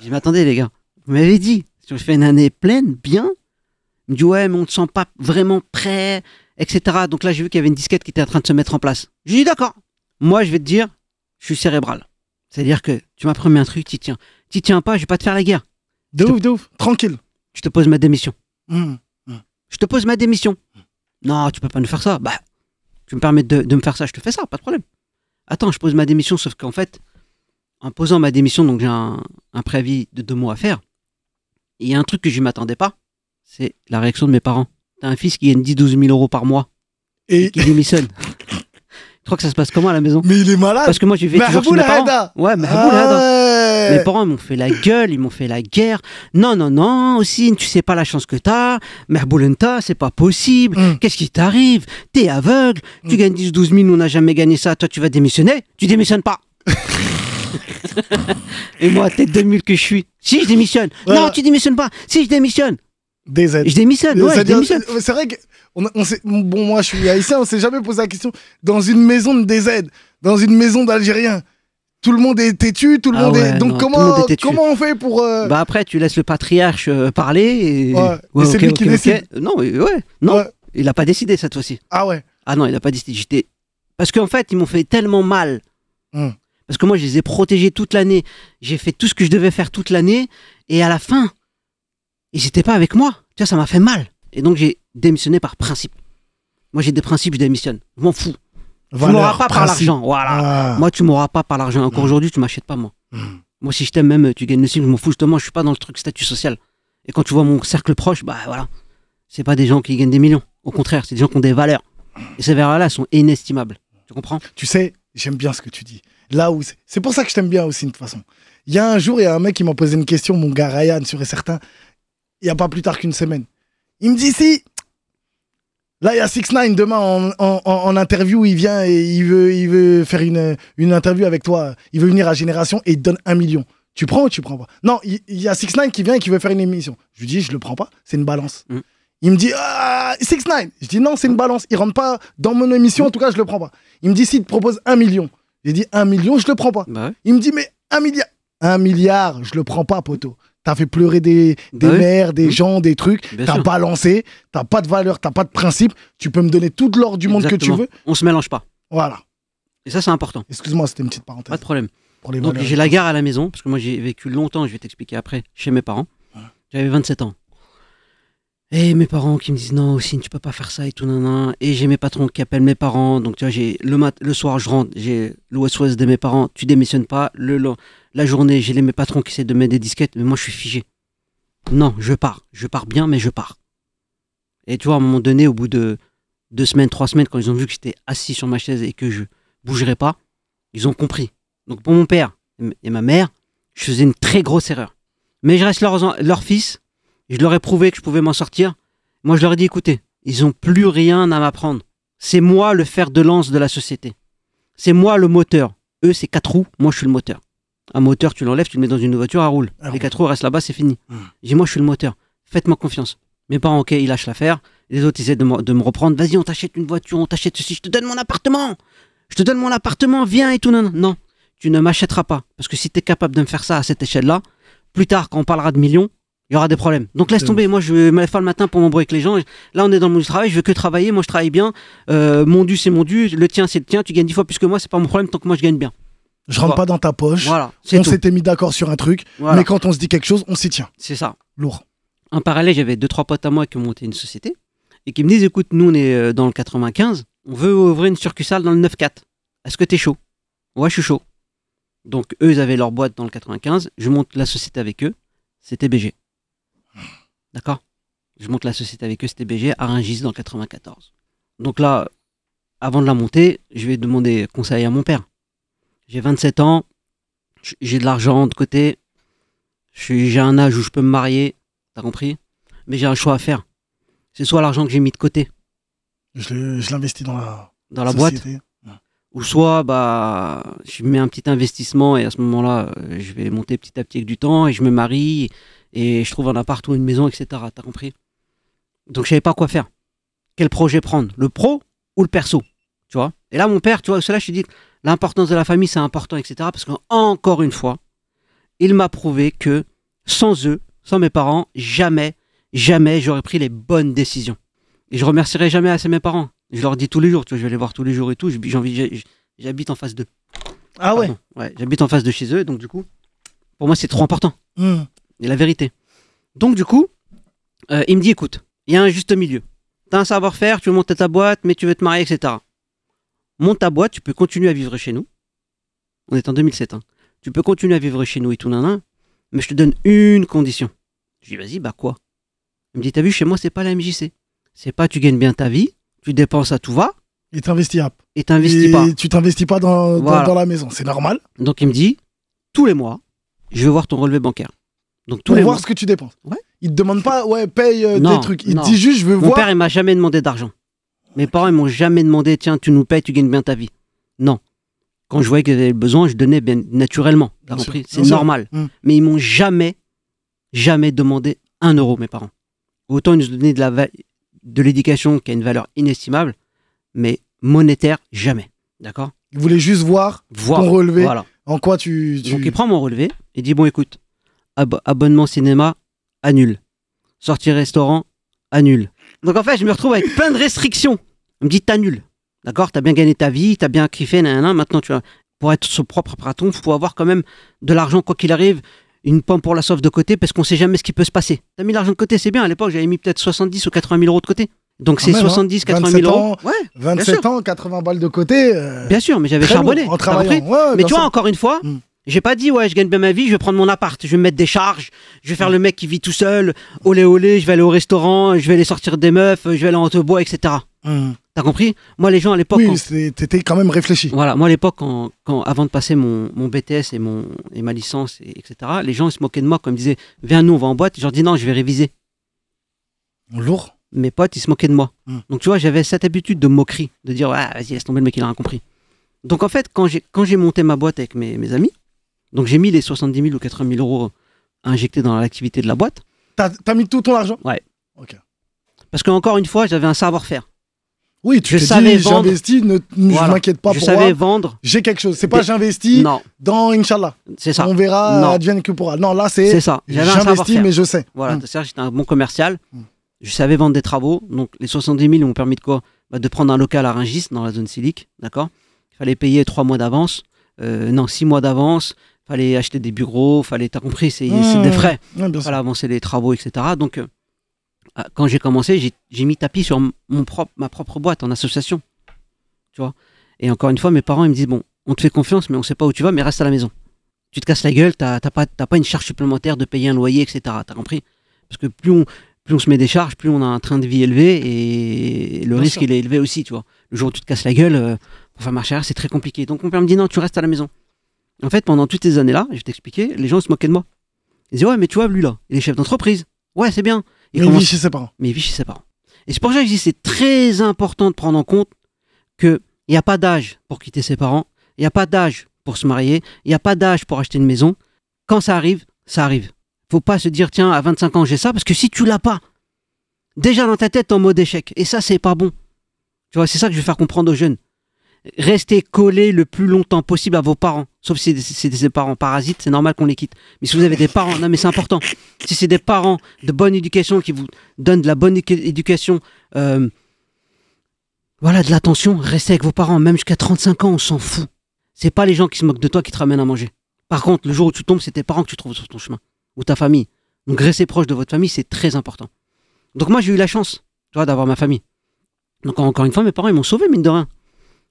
je m'attendais, les gars, vous m'avez dit, je fais une année pleine, bien. Il me dit ouais, mais on ne te sent pas vraiment prêt, etc. Donc là, j'ai vu qu'il y avait une disquette qui était en train de se mettre en place. J'ai dis d'accord. Moi, je vais te dire, je suis cérébral. C'est-à-dire que tu m'as promis un truc, tu tiens. Tu tiens pas, je vais pas te faire la guerre. De ouf, de ouf, tranquille. Je te pose ma démission. Mmh, mmh. Je te pose ma démission. Non, tu peux pas nous faire ça. Bah, tu me permets de, me faire ça, je te fais ça, pas de problème. Attends, je pose ma démission, sauf qu'en fait, en posant ma démission, donc j'ai un, un préavis de deux mois à faire, et il y a un truc que je ne m'attendais pas, c'est la réaction de mes parents. T'as un fils qui gagne 10-12 000 euros par mois et, qui démissionne. tu crois que ça se passe comment à la maison Mais il est malade Parce que moi, j'ai vais toujours chez mes parents. Ouais, mais ah Mes parents m'ont fait la gueule, ils m'ont fait la guerre. Non, non, non, aussi, tu sais pas la chance que tu t'as. Merboulenta, c'est pas possible. Hmm. Qu'est-ce qui t'arrive T'es aveugle. Tu hmm. gagnes 10-12 000, on n'a jamais gagné ça. Toi, tu vas démissionner Tu démissionnes pas Et moi, tête de mule que je suis. Si je démissionne. Non, tu démissionnes pas. Si je démissionne. Des Je démissionne. Euh, c'est vrai que bon, moi, je suis haïtien. On s'est jamais posé la question. Dans une maison de des dans une maison d'Algériens, tout le monde est têtu, tout le ah monde est. Donc comment, comment on fait pour. Euh, bah après, tu laisses le patriarche euh, parler. Et... Ouais. c'est lui qui décide. Non, ouais, non. Il n'a pas décidé cette fois-ci. Ah ouais. Ah non, il n'a pas décidé. J'étais. Parce qu'en fait, ils m'ont fait tellement mal. Hmm. Parce que moi, je les ai protégés toute l'année. J'ai fait tout ce que je devais faire toute l'année. Et à la fin, ils n'étaient pas avec moi. Tu vois, ça m'a fait mal. Et donc, j'ai démissionné par principe. Moi, j'ai des principes, je démissionne. Je m'en fous. tu m'auras pas, par l'argent. Voilà. Ah. Moi, tu m'auras pas par l'argent. Encore hmm. aujourd'hui, tu m'achètes pas, moi. Hmm. Moi, si je t'aime, même, tu gagnes le signe. je m'en fous. Justement, je suis pas dans le truc statut social. Et quand tu vois mon cercle proche, bah voilà. C'est pas des gens qui gagnent des millions. Au contraire, c'est des gens qui ont des valeurs. Et ces valeurs-là sont inestimables. Tu comprends Tu sais, j'aime bien ce que tu dis. Là c'est pour ça que je t'aime bien aussi, de toute façon. Il y a un jour, il y a un mec qui m'a posé une question, mon gars Ryan, sûr et certain, il n'y a pas plus tard qu'une semaine. Il me dit si, Là, il y a 6 9 demain en, interview, il vient et il veut, il veut faire une, une interview avec toi. Il veut venir à Génération et il te donne un million. Tu prends ou tu prends pas Non, il, y a 6 9 qui vient et qui veut faire une émission. Je lui dis, je le prends pas, c'est une balance. Mm. Il me dit, 6 ix 9 Je dis, non, c'est une balance. Il rentre pas dans mon émission, en tout cas, je le prends pas. Il me dit, s'il te propose un million, j'ai dit un million, je le prends pas. Bah Il me dit, mais un milliard. un milliard, je le prends pas, poteau. T'as fait pleurer des, des bah mères, des mmh. gens, des trucs. T'as balancé. T'as pas de valeur, t'as pas de principe. Tu peux me donner tout l'or du monde que tu veux. On se mélange pas. Voilà. Et ça, c'est important. Excuse-moi, c'était une petite parenthèse. Pas de problème. j'ai la gare à la maison, parce que moi, j'ai vécu longtemps, je vais t'expliquer après, chez mes parents. J'avais 27 ans. Et eh, mes parents qui me disent non, aussi, tu peux pas faire ça et tout, nan, Et j'ai mes patrons qui appellent mes parents. Donc, tu vois, j'ai le, mat le soir, je rentre, j'ai le West de mes parents, tu démissionnes pas. Le, la journée, j'ai les mes patrons qui essaient de mettre des disquettes, mais moi, je suis figé. Non, je pars. Je pars bien, mais je pars. Et tu vois, à un moment donné, au bout de deux semaines, trois semaines, quand ils ont vu que j'étais assis sur ma chaise et que je bougerais pas, ils ont compris. Donc, pour mon père et ma mère, je faisais une très grosse erreur. Mais je reste leur, leur fils je leur ai prouvé que je pouvais m'en sortir. Moi, je leur ai dit, écoutez, ils n'ont plus rien à m'apprendre. C'est moi le fer de lance de la société. C'est moi le moteur. Eux, c'est quatre roues. Moi, je suis le moteur. Un moteur, tu l'enlèves, tu le mets dans une voiture, à roule. Ah Les quatre roues restent là-bas, c'est fini. Hmm. J'ai moi, je suis le moteur. Faites-moi confiance. Mes parents, ok, ils lâchent l'affaire. Les autres, ils essaient de me, de me reprendre. Vas-y, on t'achète une voiture, on t'achète ceci. Je te donne mon appartement. Je te donne mon appartement, viens et tout. Non, non, non. tu ne m'achèteras pas. Parce que si tu es capable de me faire ça à cette échelle-là, plus tard, quand on parlera de millions, il y aura des problèmes. Donc laisse tomber. Moi, je vais me faire le matin pour m'embrouiller avec les gens. Là, on est dans le travail. Je veux que travailler. Moi, je travaille bien. Euh, mon dû, c'est mon dû. Le tien, c'est le tien. Tu gagnes dix fois plus que moi. C'est pas mon problème tant que moi, je gagne bien. Je rentre pas dans ta poche. Voilà. On s'était mis d'accord sur un truc. Mais quand on se dit quelque chose, on s'y tient. C'est ça. Lourd. En parallèle, j'avais deux, trois potes à moi qui ont monté une société et qui me disent écoute, nous, on est euh, dans le 95. On veut ouvrir une succursale dans le 9-4. Est-ce que t'es chaud Ouais, je suis chaud. Donc, eux, ils avaient leur boîte dans le 95. Je monte la société avec eux. C'était BG. D'accord Je monte la société avec eux, c'était BG, à Rungis dans 94. Donc là, avant de la monter, je vais demander conseil à mon père. J'ai 27 ans, j'ai de l'argent de côté, j'ai un âge où je peux me marier, t'as compris Mais j'ai un choix à faire. C'est soit l'argent que j'ai mis de côté. Je l'investis dans la, dans la boîte. Ou soit bah, je mets un petit investissement et à ce moment-là, je vais monter petit à petit avec du temps et je me marie et je trouve un appart une maison, etc. T'as compris Donc je savais pas quoi faire. Quel projet prendre Le pro ou le perso Tu vois Et là, mon père, tu vois, cela, je te dis, l'importance de la famille, c'est important, etc. Parce qu'encore une fois, il m'a prouvé que sans eux, sans mes parents, jamais, jamais j'aurais pris les bonnes décisions. Et je remercierai jamais assez mes parents. Je leur dis tous les jours, je vais les voir tous les jours et tout. J'habite en face d'eux. Ah ouais Ouais, j'habite en face de chez eux, donc du coup, pour moi, c'est trop important. Mmh la vérité. Donc du coup, euh, il me dit écoute, il y a un juste milieu. Tu as un savoir-faire, tu veux monter ta boîte, mais tu veux te marier, etc. Monte ta boîte, tu peux continuer à vivre chez nous. On est en 2007. Hein. Tu peux continuer à vivre chez nous et tout, nanan, mais je te donne une condition. Je dis vas-y, bah quoi Il me dit t'as vu, chez moi, c'est pas la MJC. C'est pas tu gagnes bien ta vie, tu dépenses à tout va. Et t'investis pas. Et t'investis pas. Tu t'investis pas dans, dans la maison, c'est normal. Donc il me dit tous les mois, je veux voir ton relevé bancaire. Donc, tous pour voir ce que tu dépenses. Ouais. Il te demande pas, ouais, paye des euh, trucs. Il te dit juste, je veux Mon père, il m'a jamais demandé d'argent. Mes parents, ils m'ont jamais demandé, tiens, tu nous payes, tu gagnes bien ta vie. Non. Quand je voyais que j'avais besoin, je donnais bien naturellement. C'est normal. Hum. Mais ils m'ont jamais, jamais demandé un euro, mes parents. Autant ils nous donnaient de la de l'éducation qui a une valeur inestimable, mais monétaire, jamais. D'accord Il voulait juste voir Ton relevé. Voilà. en quoi tu. tu- Donc il prend mon relevé et dit bon écoute, abonnement cinéma, annule. Sortie restaurant, annule. Donc en fait, je me retrouve avec plein de restrictions. me dit, t'annules. D'accord T'as bien gagné ta vie, t'as bien kiffé, maintenant tu vois. Pour être son propre patron, il faut avoir quand même de l'argent, quoi qu'il arrive, une pomme pour la sauve de côté, parce qu'on sait jamais ce qui peut se passer. T'as mis l'argent de côté, c'est bien. À l'époque, j'avais mis peut-être 70 ou 80 000 euros de côté. Donc ah c'est 70, 80 000 euros. 27 ans, 80 balles de côté. Euh, bien sûr, mais j'avais charbonné. mais tu vois, encore une fois, hmm. J'ai pas dit, ouais, je gagne bien ma vie, je vais prendre mon appart, je vais me mettre des charges, je vais faire le mec qui vit tout seul, olé olé, je vais aller au restaurant, je vais aller sortir des meufs, je vais aller en te bois, etc. Hmm. T'as compris Moi, les gens à l'époque. Oui, quand... t'étais quand même réfléchi. Voilà, moi à l'époque, quand, avant de passer mon, BTS et, mon, et ma licence, et, etc., les gens se moquaient de moi quand ils disaient, viens, nous, on va en boîte. Je leur dis, non, je vais réviser. Lourd Mes potes, ils se moquaient de moi. Hmm. Donc, tu vois, j'avais cette habitude de moquerie, de dire, ouais, vas-y, laisse tomber le mec, il a rien compris. Donc, en fait, quand j'ai monté ma boîte avec mes, mes amis, donc j'ai mis les 70 000 ou 80 000 euros injectés dans l'activité de la boîte. T'as as mis tout ton argent Ouais. Ok. Parce qu'encore une fois, j'avais un savoir-faire. Oui, tu t'es J'investis, ne, ne pas m'inquiète pas je savais vendre. J'ai quelque chose. C'est pas j'investis dans Inch'Allah. C'est ça. On verra, non. advienne que pourra. Non, là, c'est. C'est ça. J'investis, mais je sais. Voilà, hmm. cest j'étais un bon commercial. Hmm. Je savais vendre des travaux. Donc, les 70 000 m'ont permis de quoi bah, De prendre un local à Rungis, dans la zone silique. D'accord Il fallait payer trois mois d'avance. Euh, non, six mois d'avance fallait acheter des bureaux, fallait, t'as compris, c'est des frais. Il fallait avancer les travaux, etc. Donc, euh, ah, quand j'ai commencé, j'ai mis tapis sur mon propre, ma propre boîte en association. Tu vois Et encore une fois, mes parents, ils me disent, bon, on te fait confiance, mais on sait pas où tu vas, mais reste à la maison. Tu te casses la gueule, t'as pas, pas une charge supplémentaire de payer un loyer, etc. T'as compris Parce que plus on, plus on se met des charges, plus on a un train de vie élevé et le risque il est élevé aussi, tu vois. Le jour où tu te casses la gueule, euh, pour faire marche c'est très compliqué. Donc mon père me dit non, tu restes à la maison. En fait, pendant toutes ces années-là, je vais t'expliquer, les gens se moquaient de moi. Ils disaient, ouais, mais tu vois, lui là, il est chef d'entreprise. Ouais, c'est bien. mais il vit chez ses parents. Mais il vit chez ses parents. Et c'est pour ça que je dis, c'est très important de prendre en compte qu'il n'y a pas d'âge pour quitter ses parents, il n'y a pas d'âge pour se marier, il n'y a pas d'âge pour acheter une maison. Quand ça arrive, ça arrive. Faut pas se dire, tiens, à 25 ans, j'ai ça, parce que si tu l'as pas, déjà dans ta tête, en mode échec. Et ça, c'est pas bon. Tu vois, c'est ça que je vais faire comprendre aux jeunes restez collés le plus longtemps possible à vos parents. Sauf si c'est des, parents parasites, c'est normal qu'on les quitte. Mais si vous avez des parents, non mais c'est important. Si c'est des parents de bonne éducation qui vous donnent de la bonne éducation, euh, voilà, de l'attention, restez avec vos parents. Même jusqu'à 35 ans, on s'en fout. C'est pas les gens qui se moquent de toi qui te ramènent à manger. Par contre, le jour où tu tombes, c'est tes parents que tu trouves sur ton chemin. Ou ta famille. Donc rester proche de votre famille, c'est très important. Donc moi, j'ai eu la chance, tu vois, d'avoir ma famille. Donc encore une fois, mes parents, ils m'ont sauvé, mine de rien.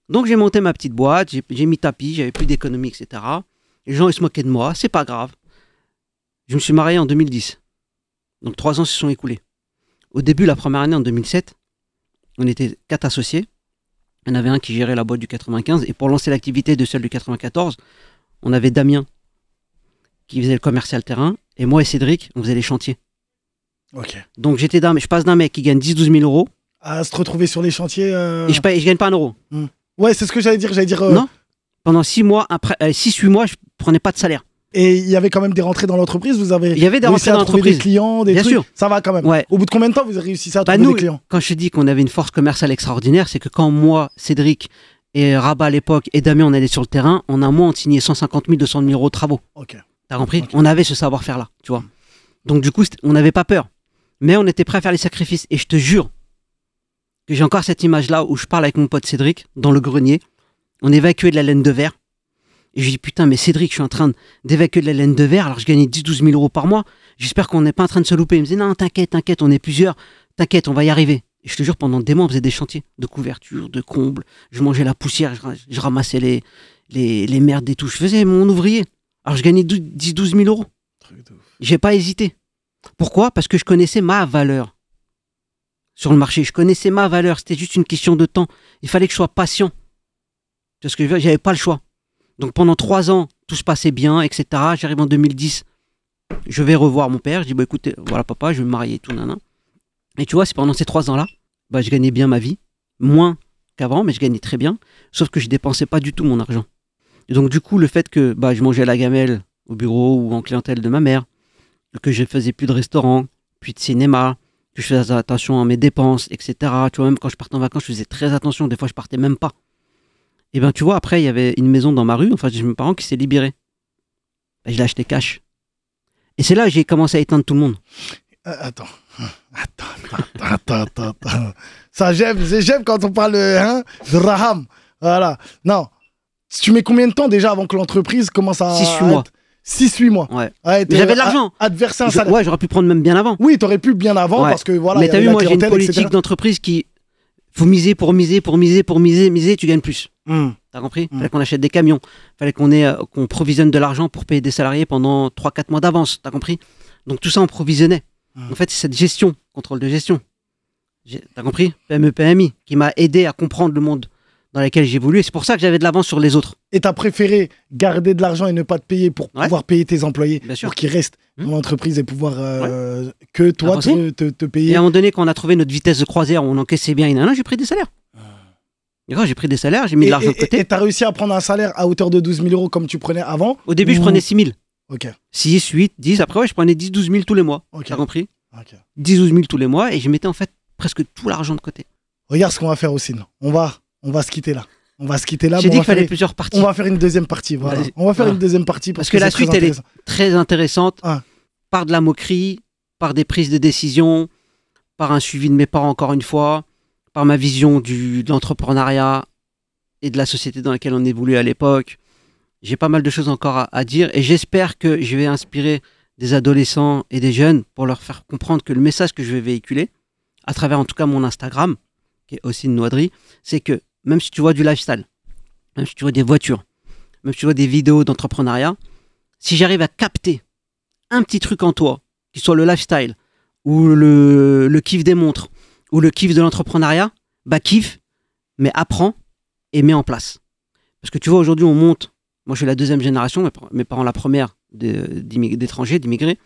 Donc j'ai monté ma petite boîte, j'ai mis tapis, j'avais plus d'économie, etc. Les gens ils se moquaient de moi, c'est pas grave. Je me suis marié en 2010. Donc trois ans se sont écoulés. Au début, la première année en 2007, on était quatre associés. On avait un qui gérait la boîte du 95 et pour lancer l'activité de celle du 94, on avait Damien qui faisait le commercial terrain et moi et Cédric, on faisait les chantiers. Donc j'étais je passe d'un mec qui gagne 10-12 000 euros. À se retrouver sur les chantiers. Euh, et je, paye, je gagne pas un euro. Hmm. Ouais, c'est ce que j'allais dire. J'allais dire. Euh, non Pendant 6 mois, après euh, six 8 mois, je prenais pas de salaire. Et il y avait quand même des rentrées dans l'entreprise. Vous avez. Il y avait des rentrées dans l'entreprise. Des clients, des Bien sûr. Ça va quand même. Ouais. Au bout de combien de temps vous avez réussi ça à bah, trouver des clients quand je dis qu'on avait une force commerciale extraordinaire, c'est que quand moi, Cédric et Rabat à l'époque et Damien, on allait sur le terrain, en un mois, on signait 150 000, 200 000 euros de travaux. T'as compris On avait ce savoir-faire là, tu vois. Donc du coup, on n'avait pas peur. Mais on était prêt à faire les sacrifices. Et je te jure, j'ai encore cette image-là où je parle avec mon pote Cédric dans le grenier. On évacuait de la laine de verre. Et je dis, putain, mais Cédric, je suis en train d'évacuer de la laine de verre, alors je gagnais 10-12 000 euros par mois. J'espère qu'on n'est pas en train de se louper. Il me disait, non, t'inquiète, t'inquiète, on est plusieurs. T'inquiète, on va y arriver. Et je te jure, pendant des mois, on faisait des chantiers de couverture, de comble. Je mangeais la poussière, je, ramassais les, les, les, merdes des touches. Je faisais mon ouvrier. Alors je gagnais 10-12 000 euros. J'ai pas hésité. Pourquoi Parce que je connaissais ma valeur sur le marché. Je connaissais ma valeur, c'était juste une question de temps. Il fallait que je sois patient. Parce que je j'avais pas le choix. Donc pendant trois ans, tout se passait bien, etc. J'arrive en 2010, je vais revoir mon père. Je dis bah écoute, voilà papa, je vais me marier et tout, nana. Et tu vois, c'est pendant ces trois ans-là, bah je gagnais bien ma vie, moins qu'avant, mais je gagnais très bien. Sauf que je dépensais pas du tout mon argent. donc du coup, le fait que bah je mangeais la gamelle au bureau ou en clientèle de ma mère, que je faisais plus de restaurant, puis de cinéma, je faisais attention à mes dépenses, etc. Tu vois, même quand je partais en vacances, je faisais très attention. Des fois, je partais même pas. Et eh bien, tu vois, après, il y avait une maison dans ma rue, enfin, j'ai mes parents qui s'est libéré je ben, l'ai acheté cash. Et c'est là que j'ai commencé à éteindre tout le monde. Euh, attends. Attends, attends, attends, attends, Ça, j'aime, j'aime quand on parle hein, de Raham. Voilà. Non. Tu mets combien de temps déjà avant que l'entreprise commence à. 6 6-8 mois. Ouais. Ah, j'avais de l'argent. Adversaire Ouais, j'aurais pu prendre même bien avant. Oui, t'aurais pu bien avant parce que voilà. Mais t'as vu, moi j'ai une politique d'entreprise qui. Faut miser pour miser, pour miser, pour miser, miser, tu gagnes plus. Hmm. T'as compris hmm. Fallait qu'on achète des camions. Fallait qu'on ait, euh, qu'on provisionne de l'argent pour payer des salariés pendant 3-4 mois d'avance. T'as compris Donc tout ça, on provisionnait. Hmm. En fait, c'est cette gestion, contrôle de gestion. T'as compris PME, PMI, qui m'a aidé à comprendre le monde dans lesquelles j'évolue. Et c'est pour ça que j'avais de l'avance sur les autres. Et t'as préféré garder de l'argent et ne pas te payer pour pouvoir payer tes employés, pour qu'ils restent hmm. dans l'entreprise et pouvoir euh, que toi te, payer. Et à un moment donné, quand on a trouvé notre vitesse de croisière, on encaissait bien, et j'ai pris des salaires. Ah. D'accord, j'ai pris des salaires, j'ai mis de l'argent de côté. Et t'as réussi à prendre un salaire à hauteur de 12 000 euros comme tu prenais avant Au début, je prenais 6 000. Ok. 6, 8, 10. Après, ouais, je prenais 10, 12 000 tous les mois. Tu as compris 10, 12 000 tous les mois et je mettais en fait presque tout l'argent de côté. Regarde ce qu'on va faire aussi. On va on va se quitter là. On va se quitter là. J'ai dit qu'il fallait plusieurs parties. On va faire une deuxième partie. On va faire une deuxième partie parce, que, la suite elle est très intéressante. Ah. Par de la moquerie, par des prises de décision, par un suivi de mes parents encore une fois, par ma vision du, de l'entrepreneuriat et de la société dans laquelle on évoluait à l'époque. J'ai pas mal de choses encore à, à dire et j'espère que je vais inspirer des adolescents et des jeunes pour leur faire comprendre que le message que je vais véhiculer, à travers en tout cas mon Instagram, qui est aussi une noiderie, c'est que même si tu vois du lifestyle, même si tu vois des voitures, même si tu vois des vidéos d'entrepreneuriat, si j'arrive à capter un petit truc en toi, qui soit le lifestyle, ou le, le kiff des montres, ou le kiff de l'entrepreneuriat, bah kiff, mais apprends et mets en place. Parce que tu vois, aujourd'hui, on monte. Moi, je suis la deuxième génération, mes parents la première d'étrangers, d'immigrés.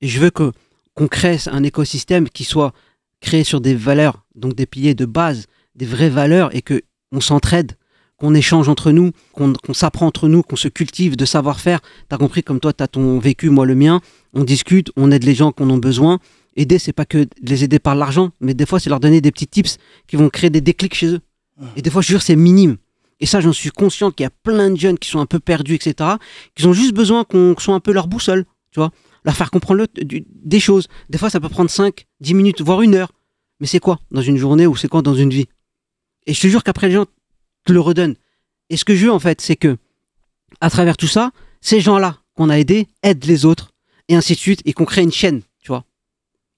Et je veux que qu'on crée un écosystème qui soit créé sur des valeurs, donc des piliers de base, des vraies valeurs et que on s'entraide, qu'on échange entre nous, qu'on s'apprend entre nous, qu'on se cultive de savoir-faire. T'as compris comme toi, t'as ton vécu, moi le mien. On discute, on aide les gens qu'on a besoin. Aider, c'est pas que les aider par l'argent, mais des fois, c'est leur donner des petits tips qui vont créer des déclics chez eux. Ah. Et des fois, je jure, c'est minime. Et ça, j'en suis conscient qu'il y a plein de jeunes qui sont un peu perdus, etc., qui ont juste besoin qu'on soit un peu leur boussole, tu vois, leur faire comprendre des choses. Des fois, ça peut prendre 5, 10 minutes, voire une heure. Mais c'est quoi dans une journée ou c'est quoi dans une vie et je te jure qu'après, les gens te le redonnent. Et ce que je veux, en fait, c'est que, à travers tout ça, ces gens-là qu'on a aidés aident les autres, et ainsi de suite, et qu'on crée une chaîne, tu vois.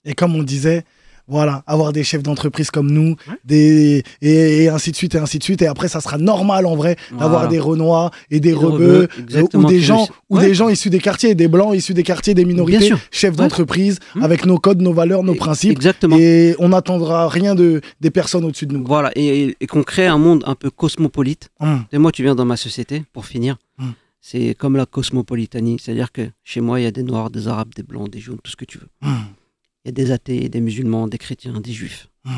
Et comme on disait, voilà, avoir des chefs d'entreprise comme nous, des et, ainsi de suite et ainsi de suite. Et après, ça sera normal en vrai d'avoir des Renois et des, Rebeux, euh, ou des gens, ou des gens issus des quartiers, des blancs issus des quartiers, des minorités, chefs d'entreprise hum. avec nos codes, nos valeurs, nos principes. Et on n'attendra rien de des personnes au-dessus de nous. Voilà, et, qu'on crée un monde un peu cosmopolite. Hum. Et moi, tu viens dans ma société pour finir. Hum. C'est comme la cosmopolitanie, c'est-à-dire que chez moi, il y a des noirs, des arabes, des blancs, des jaunes, tout ce que tu veux. Il y a des athées, des musulmans, des chrétiens, des juifs, hmm.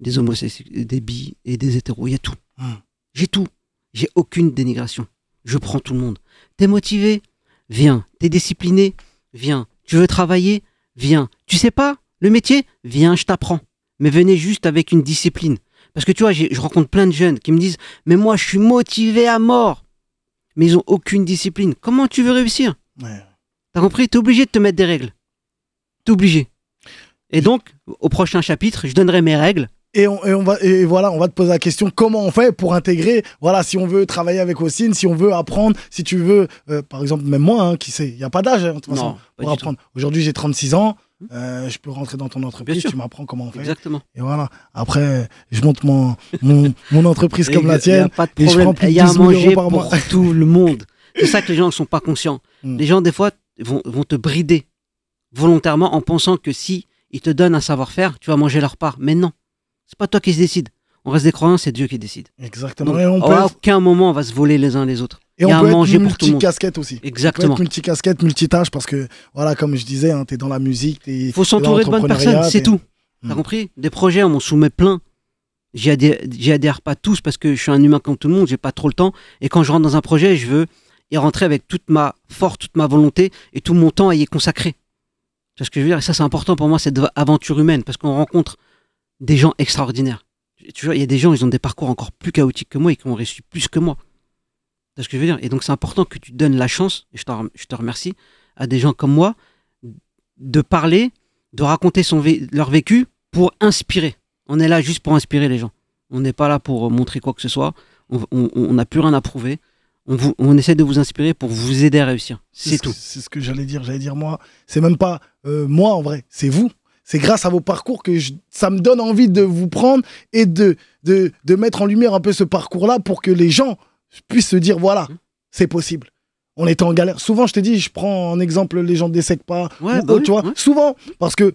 des homosexuels, des bi et des hétéros. Il y a tout. Hmm. J'ai tout. J'ai aucune dénigration. Je prends tout le monde. T'es motivé Viens. T'es discipliné Viens. Tu veux travailler Viens. Tu sais pas le métier Viens, je t'apprends. Mais venez juste avec une discipline. Parce que tu vois, je rencontre plein de jeunes qui me disent Mais moi, je suis motivé à mort. Mais ils n'ont aucune discipline. Comment tu veux réussir T'as compris T'es obligé de te mettre des règles. T'es obligé. Et donc, au prochain chapitre, je donnerai mes règles. Et, on, va, et voilà, on va te poser la question comment on fait pour intégrer, voilà, si on veut travailler avec Austin, si on veut apprendre, si tu veux, euh, par exemple, même moi, hein, qui sait, il n'y a pas d'âge, hein, pour apprendre. Aujourd'hui, j'ai 36 ans, hum. euh, je peux rentrer dans ton entreprise, tu m'apprends comment on fait. Exactement. Et voilà. Après, je monte mon, mon, entreprise comme la tienne. Il n'y a pas de problème. Il y a à manger pour tout le monde. C'est ça que les gens ne sont pas conscients. Hum. Les gens, des fois, vont, vont te brider volontairement en pensant que si ils te donnent un savoir-faire, tu vas manger leur part. Mais non, c'est pas toi qui se décide. On reste des croyants, c'est Dieu qui décide. Exactement. à aucun moment on va se voler les uns les autres. Et on, peut manger être multi-casquette aussi. Exactement. On peut multi-casquette, multitâche, parce que, voilà, comme je disais, hein, tu es dans la musique, il faut s'entourer de bonnes personnes, c'est tout. Hmm. T'as compris Des projets, on m'en soumet plein. J'y adhère, adhère, pas tous parce que je suis un humain comme tout le monde, j'ai pas trop le temps. Et quand je rentre dans un projet, je veux y rentrer avec toute ma force, toute ma volonté et tout mon temps à y consacrer. consacré. Tu ce que je veux dire Et ça, c'est important pour moi, cette aventure humaine, parce qu'on rencontre des gens extraordinaires. Tu vois, il y a des gens, ils ont des parcours encore plus chaotiques que moi et qui ont réussi plus que moi. Tu ce que je veux dire Et donc, c'est important que tu donnes la chance, et je, je te remercie, à des gens comme moi, de parler, de raconter son leur vécu pour inspirer. On est là juste pour inspirer les gens. On n'est pas là pour montrer quoi que ce soit. On n'a plus rien à prouver on, essaie de vous inspirer pour vous aider à réussir. C'est tout. C'est ce que j'allais dire. J'allais dire, moi, c'est même pas euh, moi en vrai, c'est vous. C'est grâce à vos parcours que ça me donne envie de vous prendre et de, de, mettre en lumière un peu ce parcours-là pour que les gens puissent se dire voilà, mhm. c'est possible. On était en galère. Souvent, je te dis, je prends en exemple les gens de secs pas. ou bah tu vois. Souvent, parce que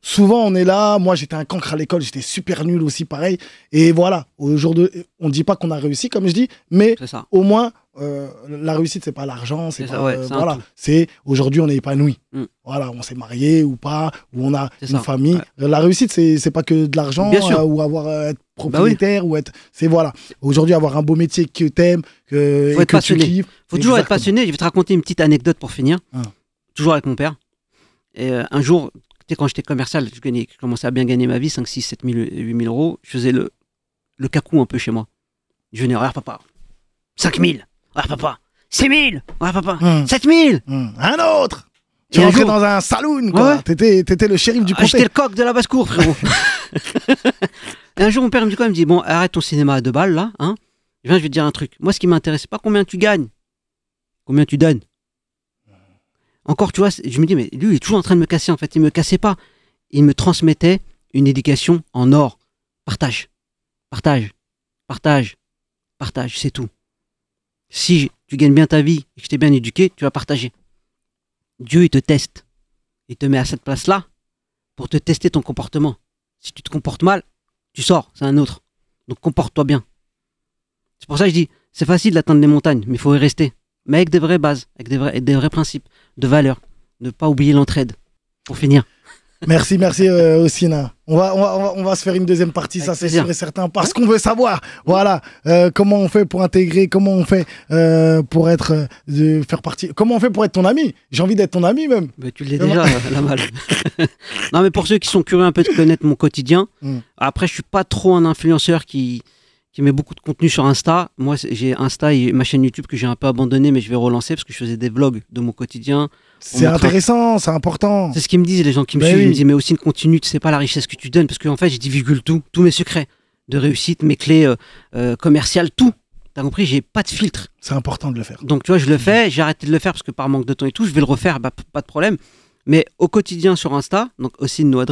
souvent on est là. Moi, j'étais un cancre à l'école, j'étais super nul aussi, pareil. Et voilà, aujourd'hui, on ne dit pas qu'on a réussi, comme je dis, mais au moins, euh, la réussite, c'est pas l'argent, c'est euh, voilà, c'est aujourd'hui on est épanoui. Mm. Voilà, on s'est marié ou pas, ou on a une famille. Euh, la réussite, c'est pas que de l'argent ou avoir être bah propriétaire ou être, c'est voilà. Aujourd'hui, avoir un beau métier que t'aimes, que, que tu kiffes. Faut toujours être passionné. Je vais te raconter une petite anecdote pour finir. Ah. Toujours avec mon père. un jour, quand j'étais commercial, je, commençais à bien gagner ma vie, 5, 6, 7 000, 8 000 euros. Je faisais le, le cacou un peu chez moi. Je venais, regarde papa, 5 000. Ouais ah, papa 000 Ouais ah, papa 7 hmm. 000 hmm. Un autre Tu rentrais dans un saloon quoi T'étais le shérif du ah, comté J'étais le coq de la basse-cour frérot Un jour mon père me dit quoi Il me dit bon arrête ton cinéma à deux balles là hein Je viens je vais te dire un truc Moi ce qui m'intéresse c'est pas combien tu gagnes Combien tu donnes Encore tu vois je me dis mais lui il est toujours en train de me casser en fait Il me cassait pas Il me transmettait une éducation en or Partage Partage Partage Partage, c'est tout si tu gagnes bien ta vie et que je t'ai bien éduqué, tu vas partager. Dieu, il te teste. Il te met à cette place-là pour te tester ton comportement. Si tu te comportes mal, tu sors, c'est un autre. Donc comporte-toi bien. C'est pour ça que je dis, c'est facile d'atteindre les montagnes, mais il faut y rester. Mais avec des vraies bases, avec des vrais, des vrais principes, de valeurs. Ne pas oublier l'entraide. Pour finir. Merci, merci euh, Osina. On va, on va, se faire une deuxième partie, ça c'est sûr et certain, parce qu'on veut savoir, voilà, euh, comment on fait pour intégrer, comment on fait euh, pour être, de faire partie, comment on fait pour être ton ami J'ai envie d'être ton ami même. Mais bah, tu l'es déjà, la mal. non mais pour ceux qui sont curieux un peu de connaître mon quotidien, hmm. après je suis pas trop un influenceur qui, qui met beaucoup de contenu sur Insta. Moi, j'ai Insta et ma chaîne YouTube que j'ai un peu abandonnée, mais je vais relancer parce que je faisais des vlogs de mon quotidien. C'est intéressant, c'est important. C'est ce qu'ils me disent, les gens qui me ben suivent. Ils me disent, mais aussi, ne continue, tu sais pas la richesse que tu donnes parce qu'en fait, je divulgué tout, tous mes secrets de réussite, mes clés euh, euh, commerciales, tout. T'as compris, j'ai pas de filtre. C'est important de le faire. Donc, tu vois, je le fais, j'ai arrêté de le faire parce que par manque de temps et tout, je vais le refaire, bah, pas de problème. Mais au quotidien sur Insta, donc aussi une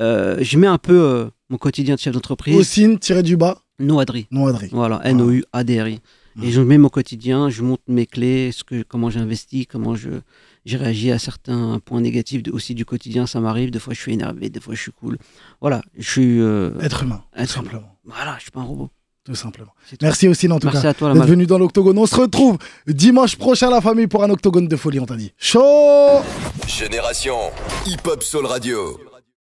euh, je mets un peu mon quotidien de chef d'entreprise. Ossine tiré du bas. Noadri. Noadri. Voilà, N-O-U-A-D-R-I. Mm. Et je mets mon quotidien, je monte mes clés, ce que, comment j'investis, comment je, j'ai réagi à certains points négatifs de, aussi du quotidien, ça m'arrive. Des fois, je suis énervé, des fois, je suis cool. Voilà, je suis. Euh, être humain, tout simplement. Voilà, je suis pas un robot. Tout simplement. Merci aussi, en tout Merci à toi, d'être venu dans l'Octogone. On se retrouve dimanche prochain, la famille, pour un Octogone de folie, on t'a dit. Chaud Génération Hip Hop Soul Radio.